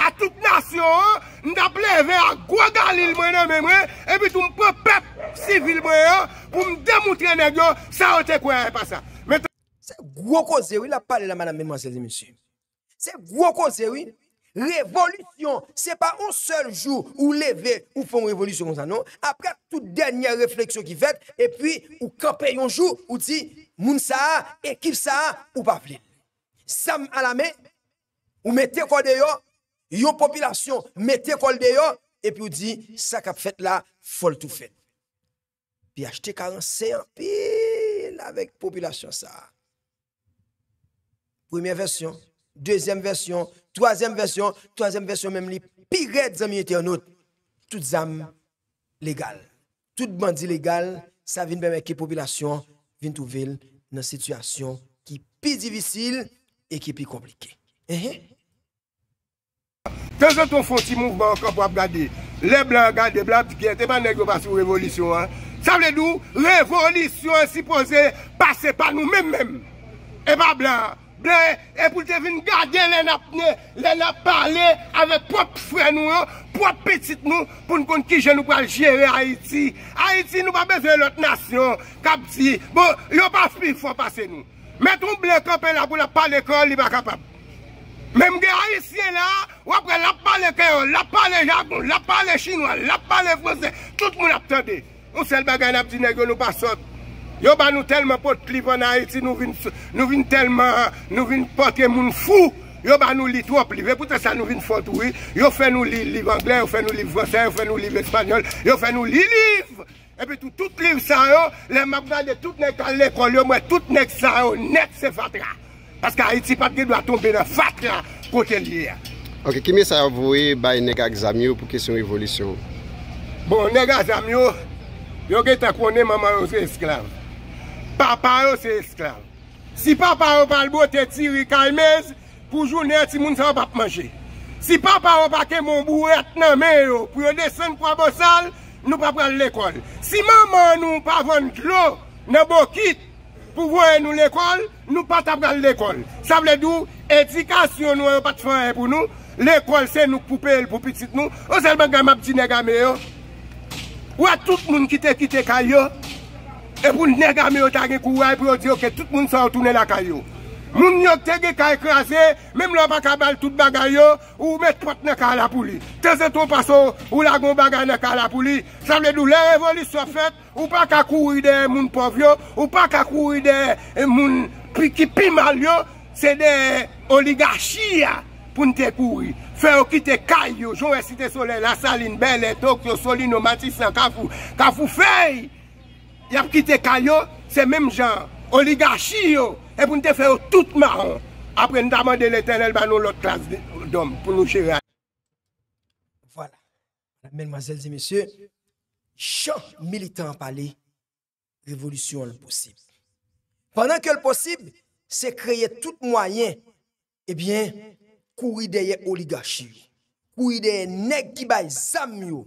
A tout nasyon, mwen aple ve a Gwagal il mwen an be mwen, e bit ou mwen pep sifil mwen yo pou mwen demoutre nek yo sa o te kwenye pa sa. Se Gwagal se we la pale la manan men mwen se de monsi. Se Gwagal se we... Révolution, se pa ou seul jou, ou leve, ou fon révolution non? moun sa nou, apre tout denye refleksyon ki fet, epi ou kapè yon jou, ou di, moun sa a, ekif sa a, ou pa fli. Sam alame, ou mette kolde yo, yon popilasyon, mette kolde yo, epi ou di, sa kap fet la, fol tou fet. Pi achete karan se an, pii, la vek popilasyon sa a. Ouye mè versyon, deyem versyon, Troazèm versyon, troazèm versyon mèm li, pi red zanmi etè anot, tout zanm legal. Tout bandi legal, sa vin bèm ekipopilasyon, vin tou vil nan situasyon ki pi divisyl e ki pi komplike. Ehe. Eh. Tè zè ton fon ti mouvman, kòp wap gade, le blan gade, le blan ptikè, te pa negropasyon, revolutyon, sa vle nou, revolutyon si pose, pase pa nou mèm mèm, e pa blan. E pou te vin gade lè napne, lè nap parle ave prop fre nou yo, prop petit nou pou nou kon ki jè nou pral jere Haiti. Haiti nou pa beze lòt nasyon, kab si. Bo, yon pa fi fò pase nou. Met ou ble kapè la pou lap pale kon li pa kapap. Mem ge Haitien la, wapre lap pale kèyon, lap pale yagoun, lap pale chinois, lap pale frosè. Tout moun ap tante. Ou sel bagay nap ti negyo nou pa sote. Yo ba nou telman pot li vo nan Haiti, nou vin telman, nou vin pot gen moun fou. Yo ba nou lit wop li ve, pou te sa nou vin fote oui. Yo fe nou li liv Anglè, yo fe nou liv Rosè, yo fe nou liv Espanyol, yo fe nou li liv! Epe tout, tout liv sa yo, le magna de tout nek an lekol yo, mwen tout nek sa yo, net se fatra! Paskan Haiti patke dwa tombe de fatra kote li ya. Ok, kimi sa yon vouye bay Negag Zamyo pou kesyon evolisyon? Bon, Negag Zamyo, yo gen te konen mamayon se esklav. Pa pa yo se esklav. Si pa pa yo pal bo te ti rikalmez, pou jounen ti moun sa wap manje. Si pa pa yo pa ke moun bou et nan men yo, pou yo desen kwa bo sal, nou pa pral l'ekol. Si maman nou pa von klo, nan bo kit, pou voye nou l'ekol, nou pa ta pral l'ekol. Sa vle di ou, edikasyon nou yo pat fanyen pou nou, l'ekol se nou kpoupe el pou pitit nou, ou selman gama ptine game yo. Ou a tout moun kite kite kalyo, E poun nega mi otage kouwa e pou yo diyo ke tout moun sa otoune la kanyo. Moun nyon tege kaj krasye, mèm lò pa kabal tout bagay yo, ou mè trot ne ka la pouli. Treze ton paso, ou lag moun bagay ne ka la pouli. San le doule, evo li sofet, ou pa ka kouwi de moun povyo, ou pa ka kouwi de moun ki pimal yo, se de oligachia poun te kouwi. Fè ou ki te kanyo, joun wè e si te solè la salin, belè e tok yo soli nou matisa, kafou fèy, Ya pou ki te kayo, se menm jan, oligarchi yo, e pou nte feyo tout maron. Apre nta mande l'Eternel ban nou l'ot klas d'om pou nou cheve. Voilà, mademoiselles et messieurs, chan militant pali, revolution le possible. Pendant ke le possible, se kreye tout mwayen, ebyen, eh kou ideye oligarchi. Kou ideye nek ki bay zam yo,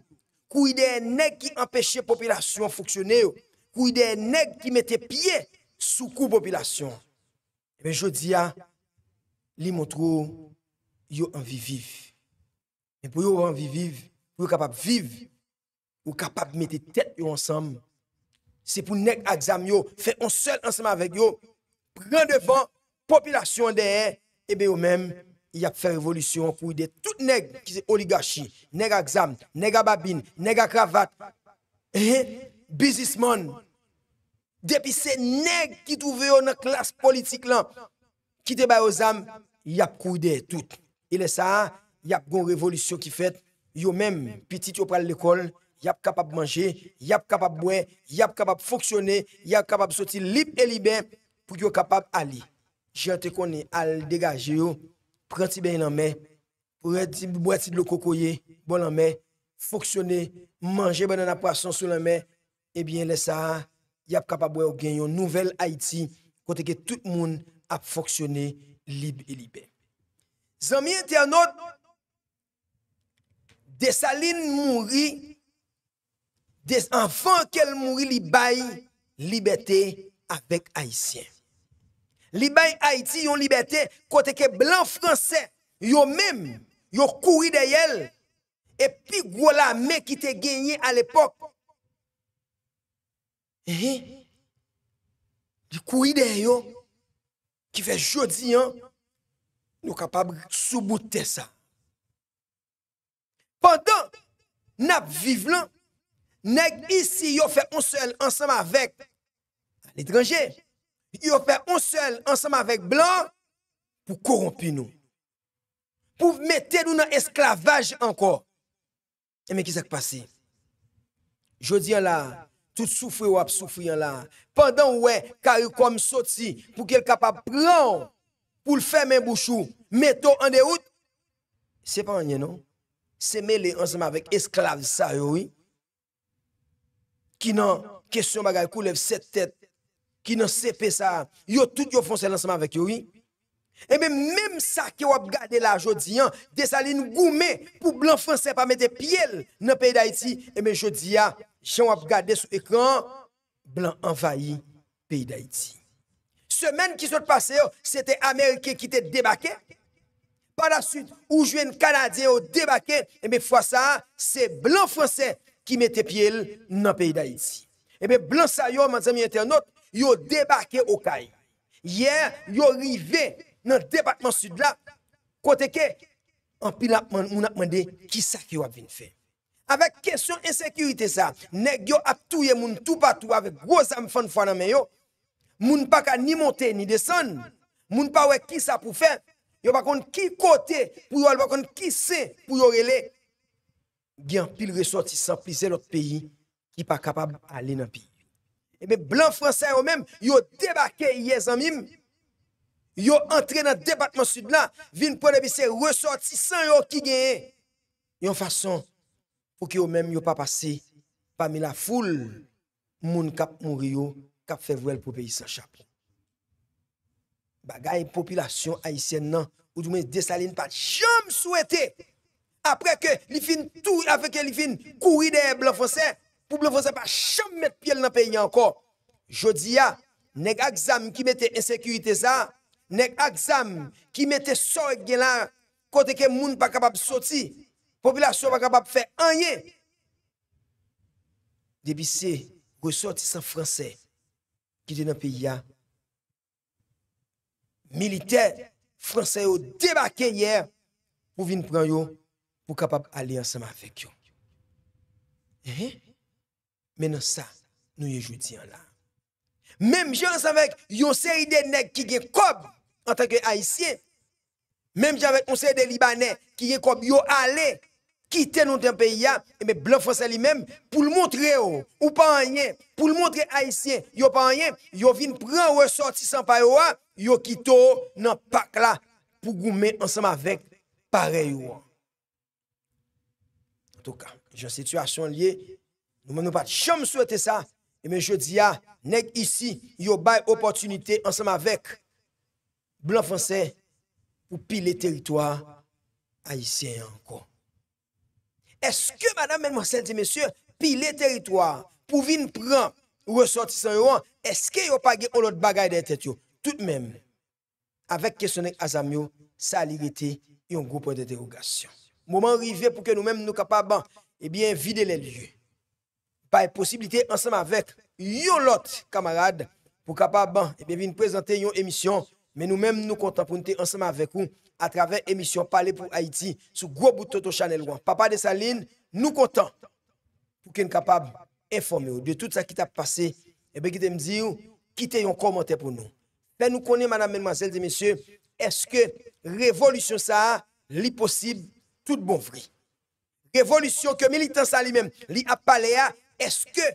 kou ideye nek ki empèche popilasyon foksyone yo, pou ide neg ki mette piye soukou popilasyon. Ben jodi ya, li moutrou, yo anvi viv. Men pou yo anvi viv, pou yo kapap viv, pou kapap mette tet yo ansam, se pou neg aksam yo, fe onsel ansam avek yo, pren devan, popilasyon deye, e be yo men, yap fe revolisyon, pou ide tout neg ki se oligashi, neg aksam, neg a babin, neg a kravat, e he, bizismon, Depi se neg ki touve yo nan klas politik lan, ki te bay o zam, yap koude tout. E le sa, yap gon revolisyon ki fet, yo menm, pitit yo pral l'ekol, yap kapab manje, yap kapab bwen, yap kapab foksyone, yap kapab soti lip e liben, pou yo kapab ali. Je te koni al degaje yo, pranti ben yon anmen, ou reti bwati dlo koko ye, bon anmen, foksyone, manje ben anaprasan sou l'anmen, e bien le sa, y a capable de gagner une nouvelle Haïti, côté que tout le monde a fonctionné libre et libéré. Zami internaute, Desalines mourit, des enfants qu'elle mourit, li la liberté avec Haïtien. Li bail Haïti yon liberté, côté que blanc français, yon même, yon couru de yel, et puis gros la main qui te gagné à l'époque, Eh, di kou yi den yon ki fe jodi yon nou kapab souboute sa. Pendan, nap vive lan, neg isi yon fe onsel ansam avek letranje, yon fe onsel ansam avek blan pou korompi nou. Pou mette nou nan esklavaj anko. E men kisek pase? Jodi yon la Tout soufri wap, soufri yon la. Pendan wè, kari koum sot si, pou kèl kapap plon, pou l'fèmè bouchou, meton an de wout. Se pa wè nye nou? Se mè lè ansem avèk esklav sa yon wè. Ki nan kesyon bagay koulev set tèt, ki nan sepe sa, yon tout yon fonse ansem avèk yon wè. Mèm sa ki wap gade la jodi an Desaline goume pou blan fransè Pa mette piel nan peyi da iti Jodi an, jen wap gade sou ekran Blan envayi Peyi da iti Semen ki sot pase yo Sete Amerike ki te debake Parasut ou jwen Kanade Yo debake, mè fwa sa Se blan fransè ki mette piel Nan peyi da iti Blan sa yo, man zem yon ten not Yo debake okay Yer yo rivey dans le département sud là, côté que, en pile, on a demandé qui ça qui va venir faire. Avec question insécurité ça, nèg yo a touyer moun tout partout avec gros enfants fan fois nan pas yo. Moun pa ka ni monter ni descendre. Moun pa wè qui ça pour faire. Yo pa konn qui côté pour yo pa konn qui c'est pour yo relé. gien pile ressortissant plusieurs l'autre pays qui pas capable aller dans pays. Et eh bien blanc français eux-mêmes, yo débarqué hier même... yo antre nan debatman sud lan, vin pou debise resorti san yo ki genye. Yon fason, pou ki yo menm yo pa pase, pa mi la foul, moun kap moun riyo, kap fevrel pou peyi sa chapi. Bagay, populasyon aisyen nan, ou dwen men desaline pa jom souwete, apre ke li fin tou, aveke li fin koui de blanfonse, pou blanfonse pa jom met pyele nan peyi anko. Jodi ya, neg aksam ki mette insekurite za, Nèk aksam ki mette soye gen la kote ke moun pa kapap soti, popilasyon pa kapap fe anye. Depi se, gwe soti san franse, ki de nan pe ya, milite franse yo debake yè, mou vin pran yo, mou kapap ali ansama vek yo. Mènen sa, nou ye joudi an la. Mem jè resan vek yon seri de nek ki ge kob an tanke haisyen. Mem jè vek yon seri de libanè ki ge kob yon ale kite nou ten pe ya. Eme blan fonsali mem pou l montre yo oh, ou pa anyen pou l montre haisyen. Yo pa anyen, yo vin pran we sorti san pa oh, yo a, yo kito oh, yo nan pak la pou goume an san ma vek pare yo a. En tout ka, jè situasyon liye nou man nou pati chanm souete sa E men jodi ya, neg isi yo bay opotunite ansam avek blan fonsen ou pi le teritwa ayisyen yon kon. Eske madame men monsel di mesye, pi le teritwa pou vin pran ou resotisan yon, eske yo pagi ou lot bagay den tet yo? Tout men, avek kesonek azam yo, sa li rete yon goupo de derogasyon. Momen rive pou ke nou men nou kapaban, e eh bien vide le lye. pa e posibilite ansame avek yon lot kamarade pou kapab ban e bevin prezante yon emisyon, men nou men nou kontan pou nite ansame avek ou a traven emisyon pale pou Haiti sou gwo boutoto chanel wang. Papa de Saline, nou kontan pou ken kapab informe ou de tout sa ki tap pase e bevin te mzi ou ki te yon komante pou nou. Pe nou konen manan men mansel de mesye, eske revolisyon sa li posib tout bon vri. Revolisyon ke militan sa li men li ap pale a Eske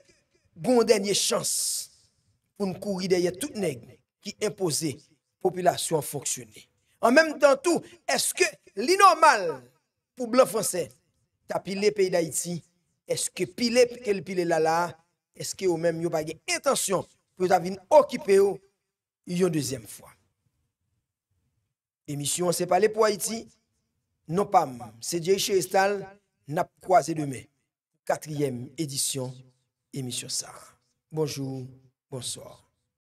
goun denye chans pou nou kouri deye tout negne ki impose populasyon foksyone. An menm tan tou, eske li normal pou blan franse tapile peyi da iti, eske pile el pile lala, eske ou menm yon bagye intasyon pou ta vin okipe ou yon dezyem fwa. Emisyon se pale pou Haiti, non pam, se djey che estal nap kwa se deme. quatrième édition émission Sar. Bonjour, bonsoir.